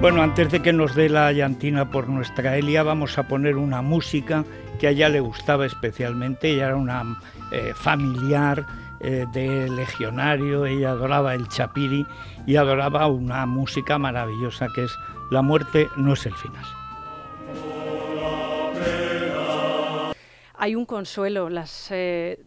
Bueno, antes de que nos dé la llantina por nuestra Elia, vamos a poner una música que a ella le gustaba especialmente. Ella era una eh, familiar eh, de legionario, ella adoraba el chapiri y adoraba una música maravillosa que es La muerte no es el final. Hay un consuelo, las eh,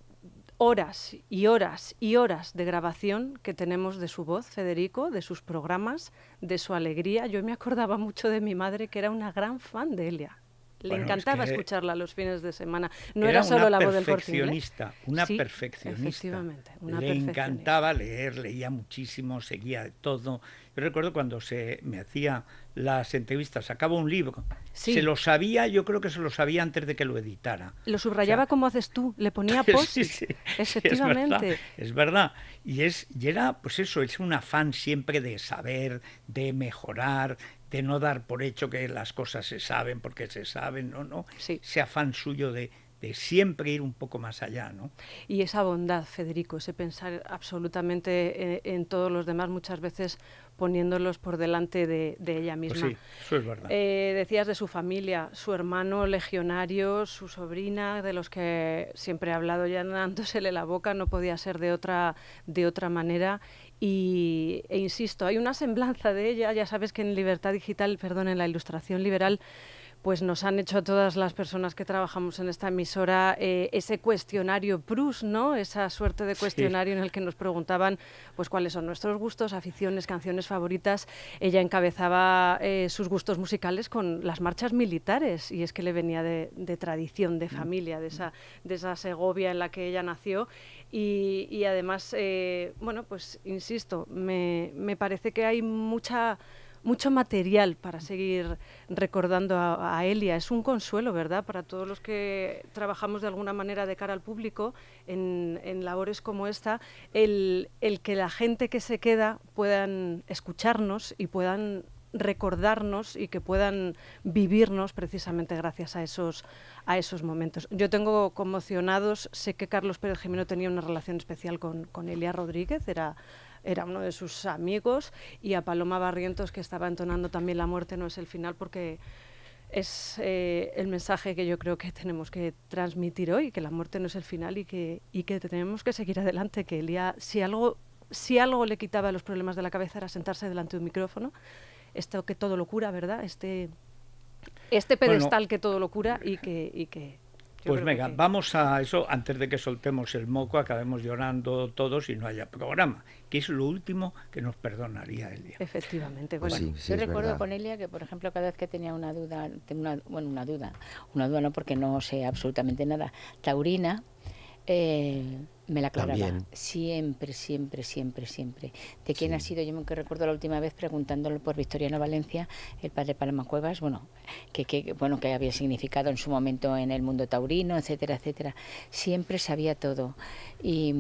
horas y horas y horas de grabación que tenemos de su voz, Federico, de sus programas, de su alegría. Yo me acordaba mucho de mi madre, que era una gran fan de Elia. Le encantaba escucharla los fines de semana. No era, solo la voz del ¿eh? perfeccionista, Una perfeccionista. Efectivamente, Le encantaba leer, leía muchísimo, seguía todo. Yo recuerdo cuando se me hacía las entrevistas, sacaba un libro. Se lo sabía, yo creo que se lo sabía antes de que lo editara. Lo subrayaba como haces tú, le ponía post. Sí, sí, Efectivamente. Es verdad, Y, es, y era, pues eso, es un afán siempre de saber, de mejorar, de no dar por hecho que las cosas se saben porque se saben, ¿no? no Ese afán suyo de, de siempre ir un poco más allá. ¿no? Y esa bondad, Federico, ese pensar absolutamente eh, en, todos los demás, muchas veces poniéndolos por delante de, ella pues misma. sí, eso es verdad. Eh, decías de su familia, su hermano legionario, su sobrina, de los que siempre he hablado llenándosele la boca, no podía ser de otra, de otra manera. Y, e insisto, hay una semblanza de ella, ya sabes que en Libertad Digital, perdón, en la Ilustración Liberal, pues nos han hecho a todas las personas que trabajamos en esta emisora eh, ese cuestionario Prus, ¿no? Esa suerte de cuestionario en el que nos preguntaban pues cuáles son nuestros gustos, aficiones, canciones favoritas. Ella encabezaba eh, sus gustos musicales con las marchas militares y es que le venía de, tradición, de mm. familia, de mm. esa, de esa Segovia en la que ella nació. Y, además, eh, bueno, pues insisto, me parece que hay mucha mucho material para seguir recordando a, Elia. Es un consuelo, ¿verdad?, para todos los que trabajamos de alguna manera de cara al público en, labores como esta, el, que la gente que se queda puedan escucharnos y puedan recordarnos y que puedan vivirnos precisamente gracias a esos, a esos momentos. Yo tengo conmocionados, sé que Carlos Pérez Gemino tenía una relación especial con, con Elia Rodríguez, era era uno de sus amigos, y a Paloma Barrientos, que estaba entonando también La muerte no es el final, porque es eh, el mensaje que yo creo que tenemos que transmitir hoy, que la muerte no es el final y que, y que tenemos que seguir adelante, que si algo, si algo le quitaba los problemas de la cabeza era sentarse delante de un micrófono, esto que todo lo cura, ¿verdad? Este, este pedestal que todo lo cura y que pues venga, vamos a eso, antes de que soltemos el moco, acabemos llorando todos y no haya programa, que es lo último que nos perdonaría Elia. Efectivamente, pues bueno, yo recuerdo con Elia que, por ejemplo, cada vez que tenía una duda, bueno, una duda, una duda no porque no sé absolutamente nada, taurina, eh, me la clavaba. Siempre, siempre, siempre, siempre. ¿De quién ha sido? Yo me recuerdo la última vez preguntándolo por Victoriano Valencia, el padre Paloma Cuevas, bueno, que, que, bueno, que había significado en su momento en el mundo taurino, etcétera, etcétera. Siempre sabía todo. Y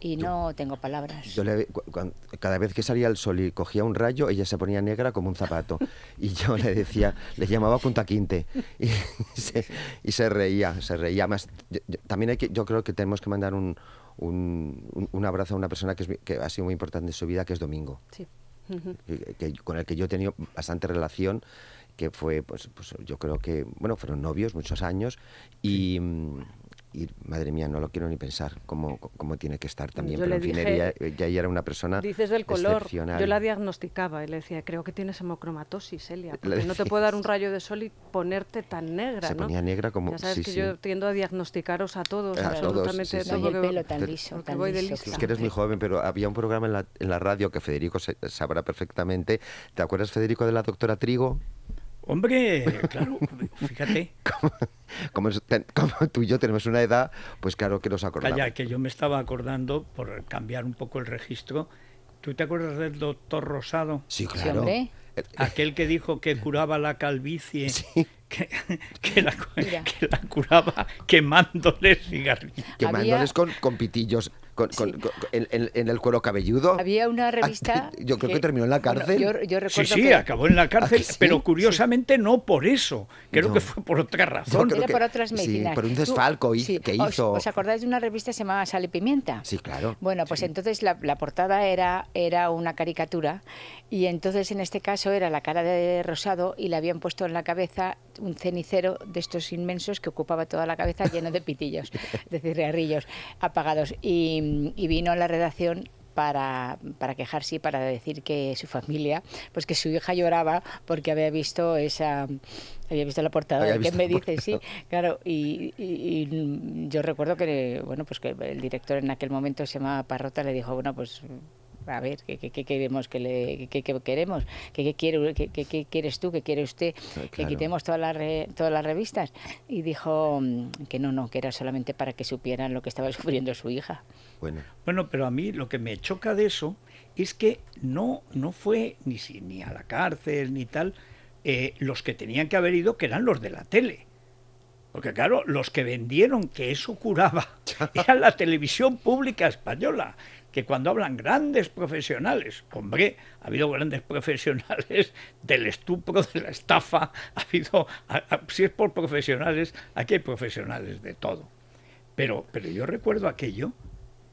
y no tengo palabras. cada vez que salía el sol y cogía un rayo, ella se ponía negra como un zapato. Y yo le decía, le llamaba punta quinte. Y se, reía, se reía. Más, también hay que, yo creo que tenemos que mandar un, un, un abrazo a una persona que, ha sido muy importante en su vida, que es Domingo. Sí. con el que yo he tenido bastante relación que fue, pues, pues yo creo que, bueno, fueron novios muchos años y, mm, y madre mía, no lo quiero ni pensar cómo, cómo tiene que estar también. Yo pero en fin, ella, era una persona. Dices del color. Yo la diagnosticaba y le decía, creo que tienes hemocromatosis, Elia, no te puedo dar un rayo de sol y ponerte tan negra. Se ponía negra como. Ya sabes que yo tiendo a diagnosticaros a todos, a absolutamente todos, pelo tan liso, Es que eres muy joven, pero había un programa en la, radio que Federico sabrá perfectamente. ¿Te acuerdas, Federico, de la doctora Trigo? Hombre, claro, fíjate. Como, tú y yo tenemos una edad, pues claro que nos acordamos. Vaya, que yo me estaba acordando, por cambiar un poco el registro, ¿tú te acuerdas del doctor Rosado? Sí, claro. Eh, eh. Aquel que dijo que curaba la calvicie. Que, la, curaba quemándoles cigarrillos. Quemándoles con, pitillos en, el cuero cabelludo. Había una ah, revista. yo creo que, terminó en la cárcel. sí, sí, acabó en la ah, cárcel, pero curiosamente no por eso. Creo que fue por otra razón. que, por otras Sí, por un desfalco que hizo. Os, acordáis de una revista que se llamaba Sale Pimienta? Sí, claro. Bueno, pues entonces la, portada era, era una caricatura y entonces en este caso era la cara de rosado y le habían puesto en la cabeza un cenicero de estos inmensos que ocupaba toda la cabeza lleno de pitillos, de cigarrillos apagados. Y, vino a la redacción para, para, quejarse y para decir que su familia, pues que su hija lloraba porque había visto esa había visto la portada que me dice sí claro y, y, yo recuerdo que bueno pues que el director en aquel momento se llamaba Parrota le dijo bueno pues a ver, ¿qué, queremos que le, qué, queremos? ¿Qué, quiere, quieres tú? ¿Qué quiere usted? Eh, que quitemos todas las, todas las revistas. Y dijo mm, que no, no, que era solamente para que supieran lo que estaba sufriendo su hija. Bueno, bueno pero a mí lo que me choca de eso es que no, no fue ni, ni a la cárcel ni tal eh, los que tenían que haber ido, que eran los de la tele. Porque claro, los que vendieron que eso curaba era la televisión pública española que cuando hablan grandes profesionales, hombre, ha habido grandes profesionales del estupro, de la estafa, ha habido, si es por profesionales, aquí hay profesionales de todo. Pero, pero yo recuerdo aquello,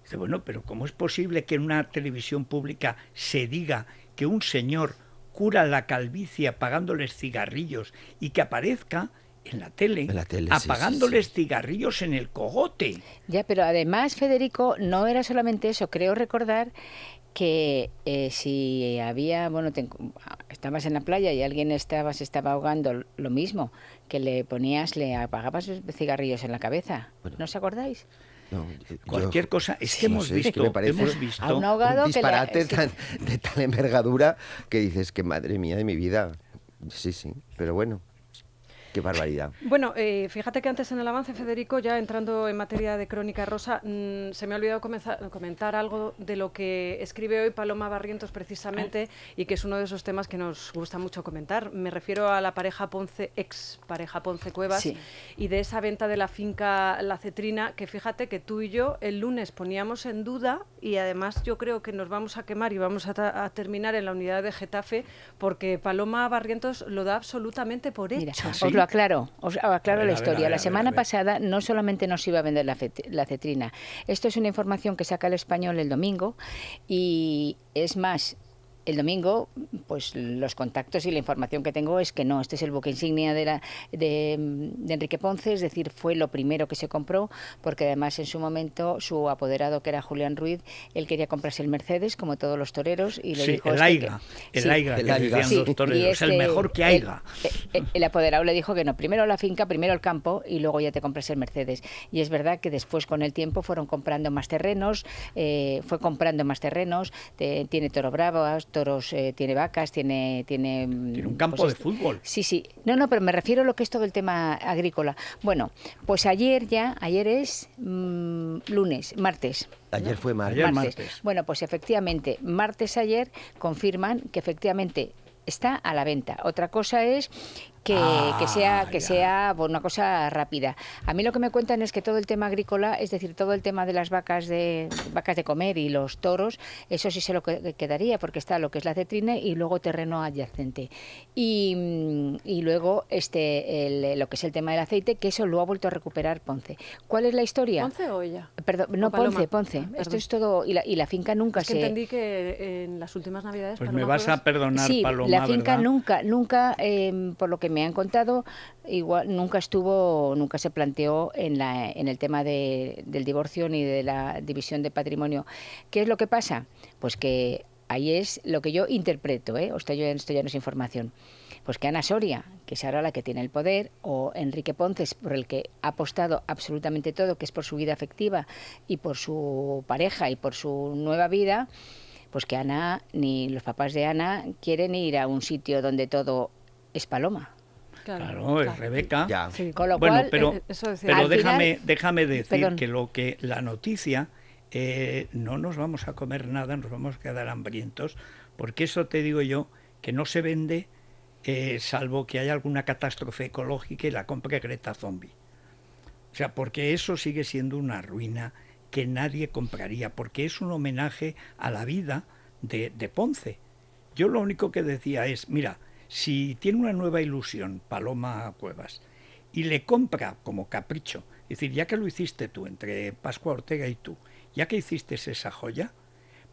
dice, bueno, pero ¿cómo es posible que en una televisión pública se diga que un señor cura la calvicie pagándoles cigarrillos y que aparezca en la tele, apagándoles cigarrillos en el cogote. Ya, pero además, Federico, no era solamente eso, creo recordar que eh, si había, bueno, estabas en la playa y alguien estaba, se estaba ahogando, lo mismo, que le ponías, le apagabas cigarrillos en la cabeza. ¿No os acordáis? No, Cualquier cosa, es que, hemos, visto, un, ahogado disparate de tal envergadura que dices que madre mía de mi vida. Sí, sí, pero bueno. Qué barbaridad. Bueno, eh, fíjate que antes en el avance, Federico, ya entrando en materia de crónica rosa, mm, se me ha olvidado comenzar, comentar algo de lo que escribe hoy Paloma Barrientos precisamente ah. y que es uno de esos temas que nos gusta mucho comentar. Me refiero a la pareja Ponce, ex pareja Ponce Cuevas, y de esa venta de la finca La Cetrina, que fíjate que tú y yo el lunes poníamos en duda y además yo creo que nos vamos a quemar y vamos a, terminar en la unidad de Getafe porque Paloma Barrientos lo da absolutamente por hecho aclaro, la historia. la semana pasada no solamente nos iba a vender la, la, cetrina. Esto es una información que saca el español el domingo y es más, el domingo, pues los contactos y la información que tengo es que no, este es el buque insignia de, la, de, Enrique Ponce, es decir, fue lo primero que se compró, porque además en su momento su apoderado, que era Julián Ruiz, él quería comprarse el Mercedes, como todos los toreros, y le sí, dijo... El este Aiga, el Aiga, este, el Aiga. los toreros, eh, el eh, mejor que Aiga. El, apoderado le dijo que no, primero la finca, primero el campo, y luego ya te compras el Mercedes. Y es verdad que después con el tiempo fueron comprando más terrenos, eh, fue comprando más terrenos, tiene Toro Bravas, toros, eh, tiene vacas, tiene... Tiene, mm, un pues campo de fútbol. Sí, sí. No, no, pero me refiero a lo que es todo el tema agrícola. Bueno, pues ayer ya, ayer es mm, lunes, martes. Ayer fue martes. Bueno, pues efectivamente, martes ayer confirman que efectivamente está a la venta. Otra cosa es que, sea, ah, que sea una cosa rápida. A mí lo que me cuentan es que todo el tema agrícola, es decir, todo el tema de las vacas de, vacas de comer y los toros, eso sí se lo quedaría, porque está lo que es la cetrina y luego terreno adyacente. Y, mm, luego este, lo que es el tema del aceite, que eso lo ha vuelto a recuperar Ponce. ¿Cuál es la historia? ¿Ponce o ella? Perdón, no, Ponce, Ponce. Ah, Esto es todo, y la, finca nunca que se... entendí que en las últimas navidades... Pues me vas a perdonar, Paloma, la finca nunca, nunca, em, por lo que me han contado, igual nunca estuvo, nunca se planteó en, la, en el tema de, del divorcio ni de la división de patrimonio. ¿Qué es lo que pasa? Pues que ahí es lo que yo interpreto, ¿eh? Esto, esto ya no es información. Pues que Ana Soria, que es ahora la que tiene el poder, o Enrique Ponces, por el que ha apostado absolutamente todo, que es por su vida afectiva y por su pareja y por su nueva vida, pues que Ana ni los papás de Ana quieren ir a un sitio donde todo es paloma. Claro, es Rebeca. Sí, con lo bueno, pero, eh, déjame, déjame decir que lo que la noticia eh, no nos vamos a comer nada, nos vamos a quedar hambrientos, porque eso te digo yo que no se vende eh, salvo que haya alguna catástrofe ecológica y la compre Greta Zombie. O sea, porque eso sigue siendo una ruina que nadie compraría, porque es un homenaje a la vida de, de Ponce. Yo lo único que decía es, mira, si tiene una nueva ilusión, Paloma Cuevas, y le compra como capricho, es decir, ya que lo hiciste tú, entre Pascua Ortega y tú, ya que hiciste esa joya,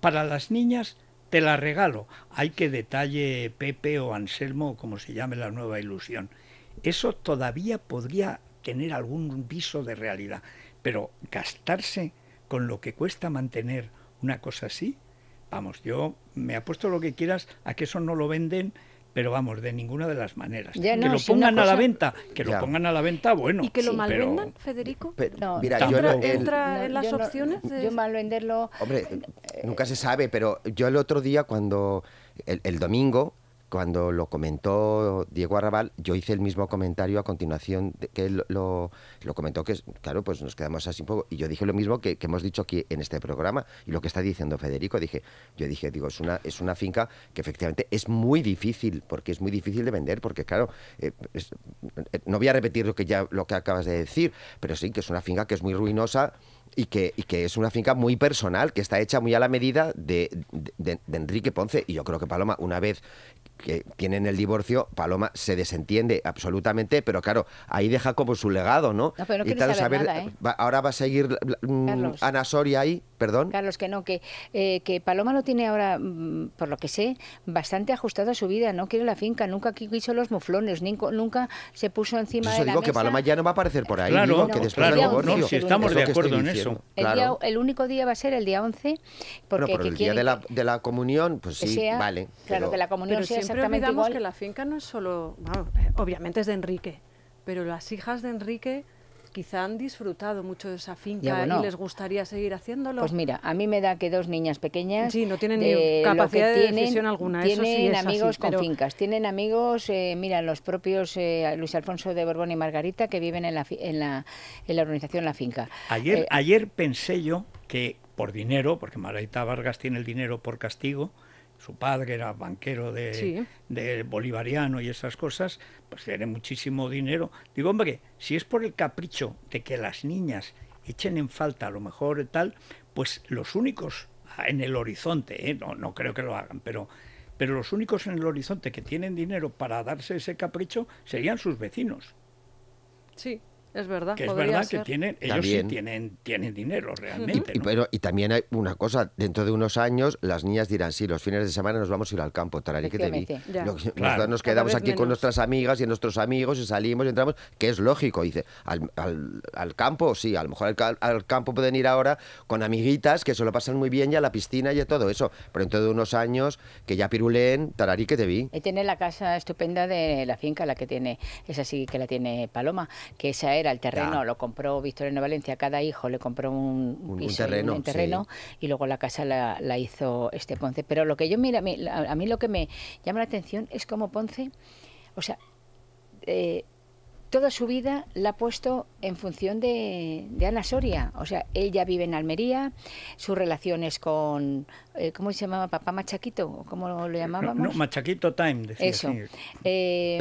para las niñas te la regalo. Hay que detalle Pepe o Anselmo, o como se llame la nueva ilusión. Eso todavía podría tener algún viso de realidad, pero gastarse con lo que cuesta mantener una cosa así, vamos, yo me apuesto lo que quieras a que eso no lo venden pero vamos, de ninguna de las maneras. que lo pongan a la venta, que lo pongan a la venta, bueno. ¿Y que lo malvendan, Federico? no, mira, ¿Entra, yo en las opciones? De... Yo malvenderlo... Hombre, eh, nunca se sabe, pero yo el otro día cuando... el domingo cuando lo comentó Diego Arrabal, yo hice el mismo comentario a continuación que él lo, comentó, que claro, pues nos quedamos así un poco. Y yo dije lo mismo que, hemos dicho aquí en este programa y lo que está diciendo Federico. Dije, yo dije, digo, es una, es una finca que efectivamente es muy difícil, porque es muy difícil de vender, porque claro, eh, eh, no voy a repetir lo que, ya, lo que acabas de decir, pero sí, que es una finca que es muy ruinosa. Y que, que, es una finca muy personal, que está hecha muy a la medida de, Enrique Ponce. Y yo creo que Paloma, una vez que tienen el divorcio, Paloma se desentiende absolutamente, pero claro, ahí deja como su legado, ¿no? no y tal saber, ¿eh? ahora va a seguir mm, Ana Soria ahí, perdón. Carlos, que no, que, eh, que Paloma lo tiene ahora, mm, por lo que sé, bastante ajustado a su vida, no quiere la finca, nunca quiso los muflones, nunca se puso encima de la de la digo que Paloma ya no va a aparecer por ahí, claro, que después claro, divorcio, si estamos de acuerdo en eso. El, único día va a ser el día 11, porque el día de la, de la comunión, pues sí, vale. Claro, que la comunión sea pero olvidamos que la finca no es solo, eh, obviamente es de Enrique, pero las hijas de Enrique quizá han disfrutado mucho de esa finca y les gustaría seguir haciéndolo. Pues mira, a mí me da que dos niñas pequeñas. Sí, no tienen ni capacidad de alguna. Tienen amigos con fincas, tienen amigos, eh, mira, los propios eh, Luis Alfonso de Borbón y Margarita que viven en la, en la organización La Finca. Ayer, ayer pensé yo que por dinero, porque Margarita Vargas tiene el dinero por castigo, su padre era banquero de, bolivariano y esas cosas, pues tiene muchísimo dinero. Digo, hombre, si es por el capricho de que las niñas echen en falta a lo mejor tal, pues los únicos ah, en el horizonte, ¿eh? no, no creo que lo hagan, pero pero los únicos en el horizonte que tienen dinero para darse ese capricho serían sus vecinos. Sí, es verdad. Que es verdad que tienen, ellos sí tienen, tienen dinero realmente. Y, pero, y también hay una cosa, dentro de unos años las niñas dirán, sí, los fines de semana nos vamos a ir al campo, tararí que te vi. Nos, quedamos aquí con nuestras amigas y nuestros amigos y salimos y entramos, que es lógico, dice, al, al, al campo, sí, a lo mejor al, campo pueden ir ahora con amiguitas que se lo pasan muy bien ya a la piscina y a todo eso, pero dentro de unos años que ya pirulen, tararí que te vi. Y tiene la casa estupenda de la finca, la que tiene, es así que la tiene Paloma, que esa es era el terreno, lo compró Victoriano Valencia, cada hijo le compró un, un terreno, y luego la casa la, hizo este Ponce. Pero lo que yo mira, a mí lo que me llama la atención es cómo Ponce, o sea, eh, toda su vida la ha puesto en función de, Ana Soria. O sea, ella vive en Almería, sus relaciones con, eh, ¿cómo se llamaba? Papá Machaquito, ¿cómo lo llamábamos? Machaquito Time, decía. Eso. Eh,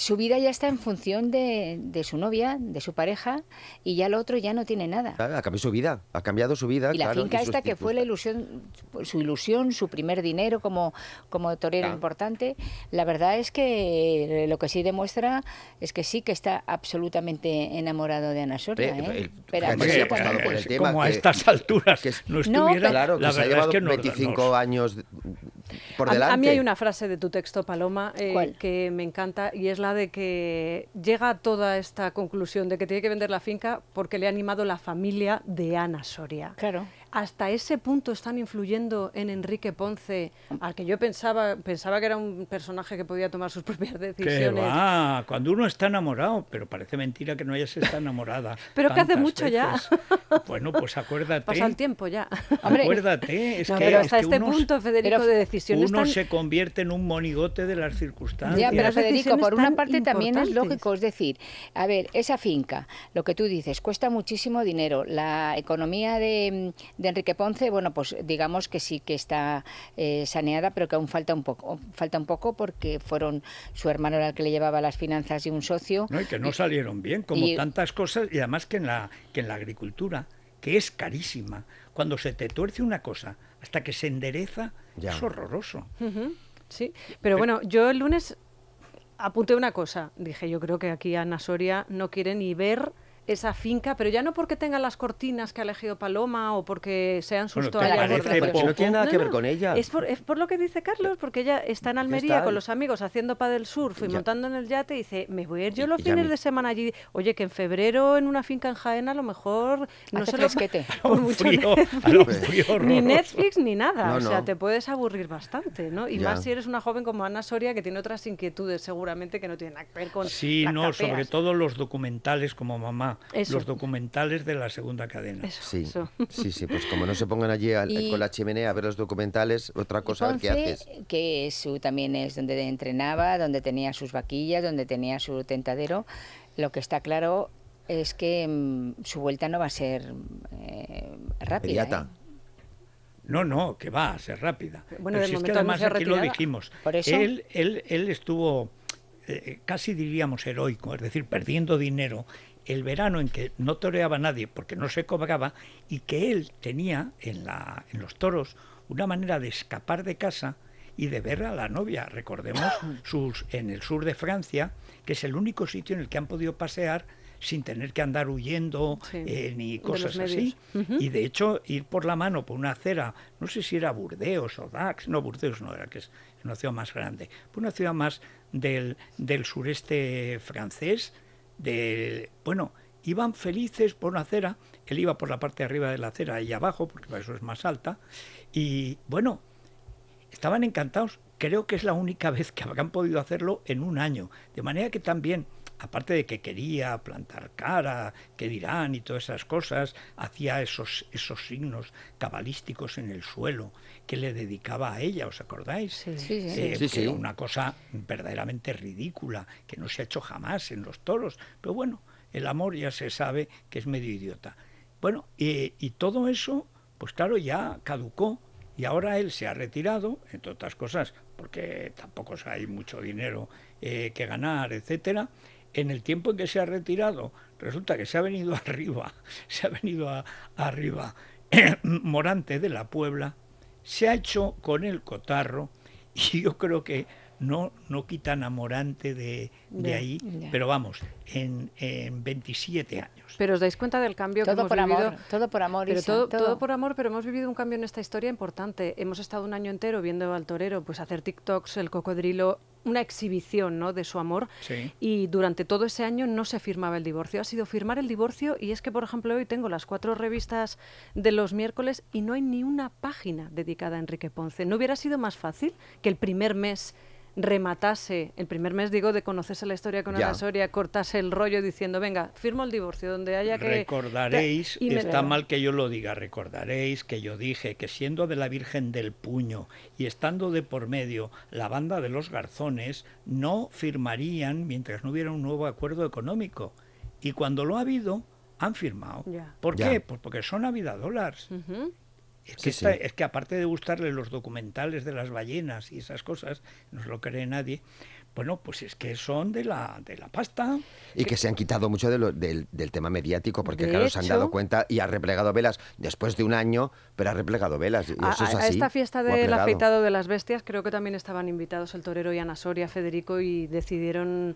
su vida ya está en función de, de, su novia, de su pareja, y ya lo otro ya no tiene nada. Ha cambiado su vida, ha cambiado su vida. Y la finca esta que fue la ilusión, su ilusión, su primer dinero como, como torero importante, la verdad es que lo que sí demuestra es que sí que está absolutamente enamorado de Ana Sorda. ¿eh? pero por como a estas alturas que, no estuviera, claro, la verdad ha llevado es que 25 años a, mí hay una frase de tu texto, Paloma, eh, que me encanta y es la de que llega a toda esta conclusión de que tiene que vender la finca porque le ha animado la familia de Ana Soria. Claro hasta ese punto están influyendo en Enrique Ponce, al que yo pensaba, pensaba que era un personaje que podía tomar sus propias decisiones. Va? Cuando uno está enamorado, pero parece mentira que no hayas estado enamorada. pero que hace mucho ya. Bueno, pues acuérdate. Pasa el tiempo ya. Acuérdate. Es pero hasta este punto, Federico, de decisiones. Uno se convierte en un monigote de las circunstancias. Ya, pero Federico, por una parte también es lógico, es decir, a ver, esa finca, lo que tú dices, cuesta muchísimo dinero. La economía de, de Enrique Ponce, bueno, pues digamos que sí que está eh, saneada, pero que aún falta un poco, falta un poco porque fueron su hermano el que le llevaba las finanzas y un socio. No, y que no salieron bien, como tantas cosas, y además que en la, que en la agricultura, que es carísima, cuando se te tuerce una cosa hasta que se endereza, es horroroso. Sí, pero, pero bueno, yo el lunes apunté una cosa. Dije, yo creo que aquí Ana Soria no quiere ni ver esa finca, pero ya no porque tenga las cortinas que ha elegido Paloma o porque sean sus bueno, toallas. Pues porque no tiene nada que ver con ella. Es por, lo que dice Carlos, porque ella está en Almería con los amigos haciendo del surf y montando en el yate y dice, me voy a ir yo los fines de semana allí. Oye, que en febrero en una finca en Jaén a lo mejor no sé. se ni Netflix ni nada. o sea, te puedes aburrir bastante, ¿no? Y más si eres una joven como Ana Soria que tiene otras inquietudes seguramente que no tienen que ver con Sí, no, sobre todo los documentales como Mamá los documentales de la segunda cadena. sí, sí, sí, pues como no se pongan allí con la chimenea a ver los documentales, otra cosa ver que haces. Que eso también es donde entrenaba, donde tenía sus vaquillas, donde tenía su tentadero. Lo que está claro es que mm, su vuelta no va a ser eh, rápida. ¿eh? No, no, que va a ser rápida. Bueno, Pero es que además aquí lo dijimos. Él, él, él estuvo eh, casi diríamos heroico, es decir, perdiendo dinero el verano en que no toreaba nadie porque no se cobraba y que él tenía en, la, en los toros una manera de escapar de casa y de ver a la novia. Recordemos sus, en el sur de Francia, que es el único sitio en el que han podido pasear sin tener que andar huyendo eh, ni cosas así. Y de hecho, ir por la mano por una acera, no sé si era Burdeos o Dax, no, Burdeos no era, que es una ciudad más grande, una ciudad más del, del sureste francés, bueno, iban felices por una acera, él iba por la parte de arriba de la acera, Y abajo, porque para eso es más alta, y bueno, estaban encantados, creo que es la única vez que habrán podido hacerlo en un año, de manera que también aparte de que quería plantar cara, que dirán y todas esas cosas, hacía esos, esos signos cabalísticos en el suelo que le dedicaba a ella, ¿os acordáis? Sí, sí, sí. Eh, una cosa verdaderamente ridícula, que no se ha hecho jamás en los toros, pero bueno, el amor ya se sabe que es medio idiota. Bueno, y todo eso, pues claro, ya caducó. Y ahora él se ha retirado, entre otras cosas, porque tampoco hay mucho dinero eh, que ganar, etcétera, en el tiempo en que se ha retirado, resulta que se ha venido arriba, se ha venido a, arriba Morante de la Puebla, se ha hecho con el cotarro y yo creo que no, no quitan a Morante de, ahí, pero vamos, en, en, 27 años. Pero os dais cuenta del cambio que hemos por vivido. Amor, todo por amor, todo, todo, por amor, pero hemos vivido un cambio en esta historia importante. Hemos estado un año entero viendo al torero pues hacer TikToks, el cocodrilo, una exhibición ¿no? de su amor y durante todo ese año no se firmaba el divorcio. Ha sido firmar el divorcio y es que, por ejemplo, hoy tengo las cuatro revistas de los miércoles y no hay ni una página dedicada a Enrique Ponce. ¿No hubiera sido más fácil que el primer mes rematase el primer mes, digo, de conocerse la historia con una historia, cortase el rollo diciendo, venga, firmo el divorcio donde haya que... Recordaréis, y está mal que yo lo diga, recordaréis que yo dije que siendo de la Virgen del Puño y estando de por medio la banda de los garzones, no firmarían mientras no hubiera un nuevo acuerdo económico. Y cuando lo ha habido, han firmado. ¿Por qué? Pues porque son a vida es que, aparte de gustarle los documentales de las ballenas y esas cosas, no se lo cree nadie, bueno, pues es que son de la, de la pasta. Y que se han quitado mucho del, del, tema mediático, porque claro, se han dado cuenta y ha replegado velas después de un año, pero ha replegado velas. a, esta fiesta del afeitado de las bestias creo que también estaban invitados el torero y Ana Soria, Federico, y decidieron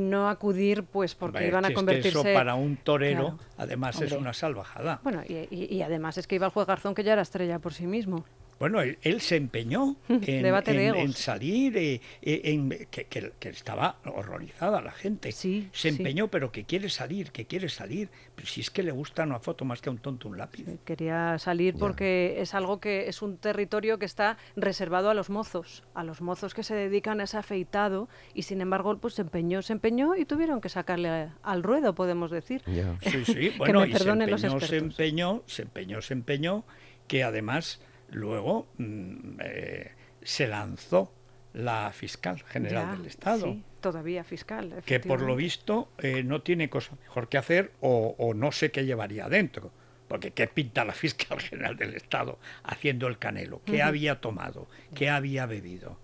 no, acudir pues porque iban a convertirse... que eso para un torero además es una salvajada. Bueno, y, además es que iba el juez Garzón que ya era estrella por sí mismo. Bueno, él, se empeñó en, en, salir, eh, eh, en, que, estaba horrorizada la gente. Sí, se empeñó, pero que quiere salir, que quiere salir. si es que le gusta una foto más que a un tonto un lápiz. quería salir porque es algo que es un territorio que está reservado a los mozos, a los mozos que se dedican a ese afeitado y sin embargo pues se empeñó, se empeñó y tuvieron que sacarle al ruedo, podemos decir. Sí, sí, bueno, y se empeñó, se empeñó, se empeñó, se empeñó, que además Luego mm, eh, se lanzó la fiscal general del Estado. todavía fiscal. Que por lo visto eh, no tiene cosa mejor que hacer o, no sé qué llevaría adentro. Porque ¿qué pinta la fiscal general del Estado haciendo el canelo? ¿Qué había tomado? ¿Qué había bebido?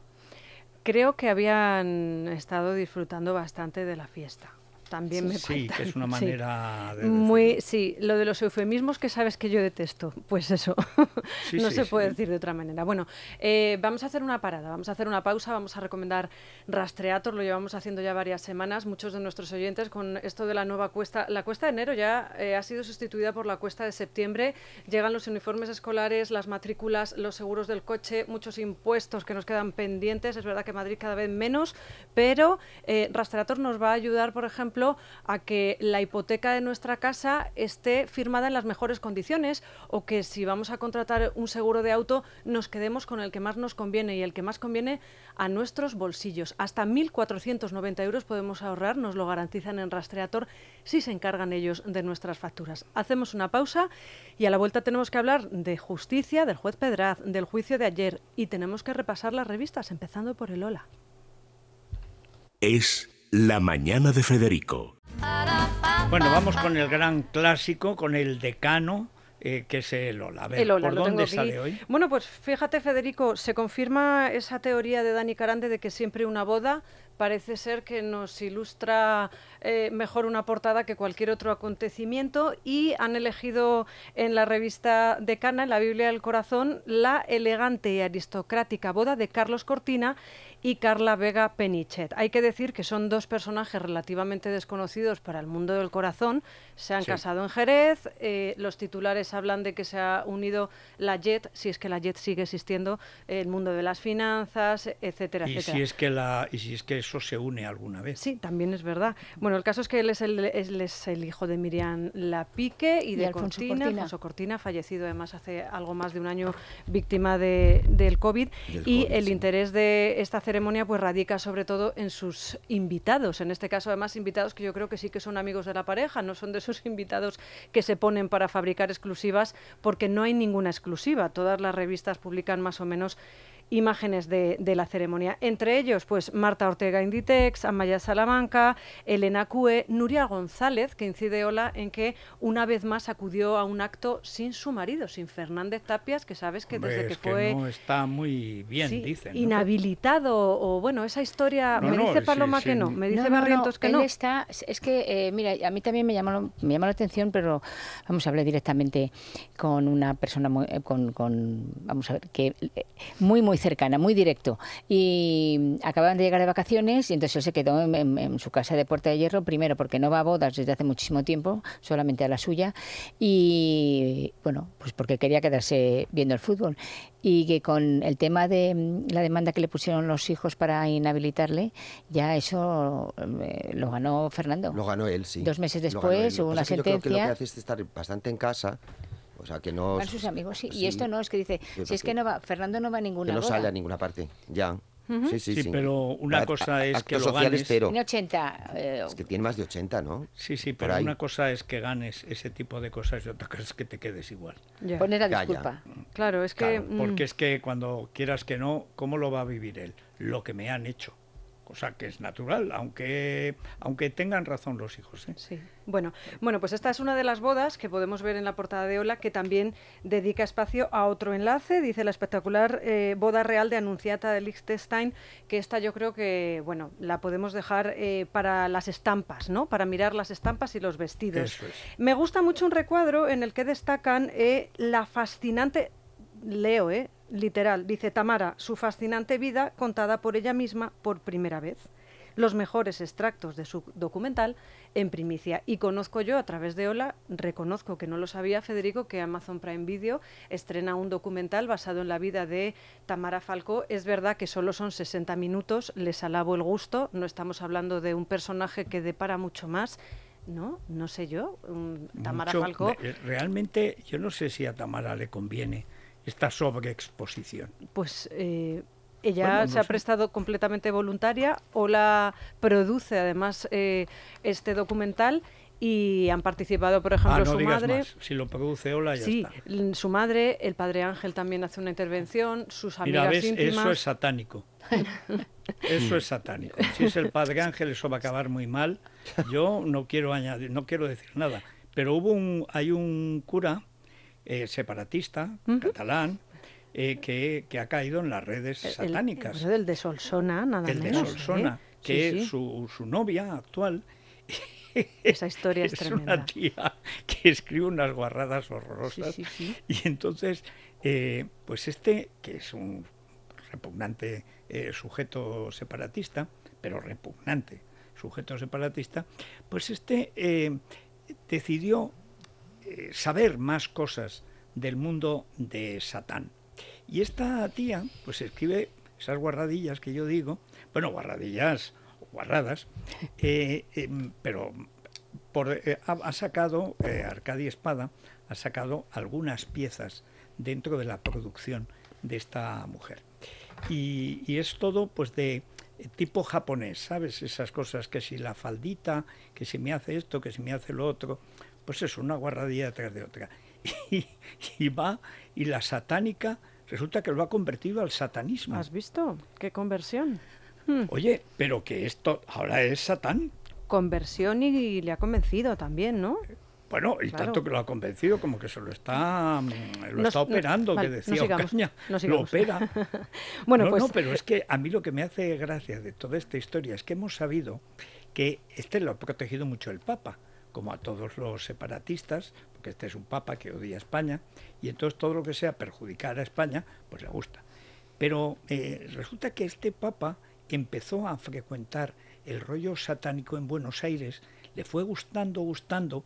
Creo que habían estado disfrutando bastante de la fiesta también me Sí, que es una manera de Muy, sí, lo de los eufemismos que sabes que yo detesto, pues eso, no se puede decir de otra manera. Bueno, eh, vamos a hacer una parada, vamos a hacer una pausa, vamos a recomendar Rastreator, lo llevamos haciendo ya varias semanas, muchos de nuestros oyentes con esto de la nueva cuesta, la cuesta de enero ya eh, ha sido sustituida por la cuesta de septiembre, llegan los uniformes escolares, las matrículas, los seguros del coche, muchos impuestos que nos quedan pendientes, es verdad que Madrid cada vez menos, pero eh, Rastreator nos va a ayudar, por ejemplo, a que la hipoteca de nuestra casa esté firmada en las mejores condiciones o que si vamos a contratar un seguro de auto nos quedemos con el que más nos conviene y el que más conviene a nuestros bolsillos. Hasta 1.490 euros podemos ahorrar, nos lo garantizan en Rastreator si se encargan ellos de nuestras facturas. Hacemos una pausa y a la vuelta tenemos que hablar de justicia, del juez Pedraz, del juicio de ayer y tenemos que repasar las revistas, empezando por el OLA. Es la mañana de Federico. Bueno, vamos con el gran clásico, con el decano, eh, que es el Ola. A ver, ¿por dónde sale hoy? Bueno, pues fíjate, Federico, se confirma esa teoría de Dani Carande de que siempre una boda parece ser que nos ilustra eh, mejor una portada que cualquier otro acontecimiento y han elegido en la revista Decana, en la Biblia del Corazón, la elegante y aristocrática boda de Carlos Cortina y Carla Vega Penichet. Hay que decir que son dos personajes relativamente desconocidos para el mundo del corazón. Se han casado en Jerez, eh, los titulares hablan de que se ha unido la JET, si es que la JET sigue existiendo, el mundo de las finanzas, etcétera, y Si es que la, y si es que eso se une alguna vez. Sí, también es verdad. Bueno, el caso es que él es el, hijo de Miriam Lapique y, de Alfonso Cortina, fallecido además hace algo más de un año víctima del COVID. y el interés de esta ceremonia ceremonia pues radica sobre todo en sus invitados, en este caso además invitados que yo creo que sí que son amigos de la pareja, no son de esos invitados que se ponen para fabricar exclusivas porque no hay ninguna exclusiva, todas las revistas publican más o menos imágenes de, la ceremonia. Entre ellos, pues Marta Ortega Inditex, Amaya Salamanca, Elena Cue, Nuria González, que incide hola en que una vez más acudió a un acto sin su marido, sin Fernández Tapias, que sabes que desde que fue... no está muy bien, dicen. Inhabilitado, o bueno, esa historia... me dice Paloma que no, me dice Barrientos que no. Está, es que, eh, mira, a mí también me llama me llama la atención, pero vamos a hablar directamente con una persona, muy, eh, con, con, vamos a ver, que eh, muy, muy cercana, muy directo. Y acababan de llegar de vacaciones y entonces él se quedó en, su casa de Puerta de Hierro, primero porque no va a bodas desde hace muchísimo tiempo, solamente a la suya, y bueno, pues porque quería quedarse viendo el fútbol. Y que con el tema de la demanda que le pusieron los hijos para inhabilitarle, ya eso eh, lo ganó Fernando. Lo ganó él, sí. Dos meses después hubo una sentencia. Yo que lo que hace es estar bastante en casa que no... Van sus amigos, sí. Y esto no, es que dice, si es que no va, Fernando no va a ninguna Que no sale a ninguna parte, ya. Sí, sí, sí, pero una cosa es que lo ganes. Tiene 80. Eh, es que tiene más de 80, ¿no? Sí, sí, pero una cosa es que ganes ese tipo de cosas y otra cosa es que te quedes igual. Poner a pues disculpa. Claro, es que. porque mm. es que cuando quieras que no, ¿cómo lo va a vivir él? Lo que me han hecho cosa que es natural, aunque, aunque tengan razón los hijos. ¿eh? Sí. Bueno, bueno, pues esta es una de las bodas que podemos ver en la portada de Ola, que también dedica espacio a otro enlace, dice la espectacular eh, boda real de Anunciata de Liechtenstein, que esta yo creo que, bueno, la podemos dejar eh, para las estampas, ¿no? Para mirar las estampas y los vestidos. Me gusta mucho un recuadro en el que destacan la fascinante leo, ¿eh? literal, dice Tamara, su fascinante vida contada por ella misma por primera vez. Los mejores extractos de su documental en primicia. Y conozco yo a través de Ola, reconozco que no lo sabía Federico, que Amazon Prime Video estrena un documental basado en la vida de Tamara Falcó. Es verdad que solo son 60 minutos, les alabo el gusto, no estamos hablando de un personaje que depara mucho más. ¿no? No sé yo, Tamara eh, Realmente yo no sé si a Tamara le conviene esta sobreexposición? Pues eh, ella se ha prestado completamente voluntaria o la produce además eh, este documental y han participado, por ejemplo, ah, su madre. Si lo produce Ola, ya sí, su madre, el padre Ángel también hace una intervención, sus Mira, ves, Eso es satánico. Eso es satánico. Si es el padre Ángel, eso va a acabar muy mal. Yo no quiero añadir, no quiero decir nada. Pero hubo un, hay un cura eh, separatista, catalán, eh, que, que, ha caído en las redes satánicas. El, de Solsona, nada menos. El ¿eh? de Solsona, que es Su, su, novia actual. Esa historia es, es una tía que escribe unas guarradas horrorosas. y entonces, pues este, que es un repugnante sujeto separatista, pero repugnante sujeto separatista, pues este decidió eh, saber más cosas del mundo de Satán. Y esta tía, pues escribe esas guarradillas que yo digo, bueno, guarradillas, guarradas, eh, eh, pero ha, sacado, Arcadi Espada, ha sacado algunas piezas dentro de la producción de esta mujer. Y, y, es todo pues de tipo japonés, ¿sabes? Esas cosas que si la faldita, que si me hace esto, que si me hace lo otro pues es una guarradilla detrás de otra. Y, va, y la satánica, resulta que lo ha convertido al satanismo. ¿Has visto? ¡Qué conversión! Hmm. Oye, pero que esto ahora es satán. Conversión y, le ha convencido también, ¿no? Eh, bueno, y tanto que lo ha convencido como que se lo está, mm, lo está operando, que decía Ocaña, lo opera. bueno, pues... no, pero es que a mí lo que me hace gracia de toda esta historia es que hemos sabido que este lo ha protegido mucho el Papa como a todos los separatistas, porque este es un papa que odia a España, y entonces todo lo que sea perjudicar a España, pues le gusta. Pero eh, resulta que este papa empezó a frecuentar el rollo satánico en Buenos Aires, le fue gustando, gustando,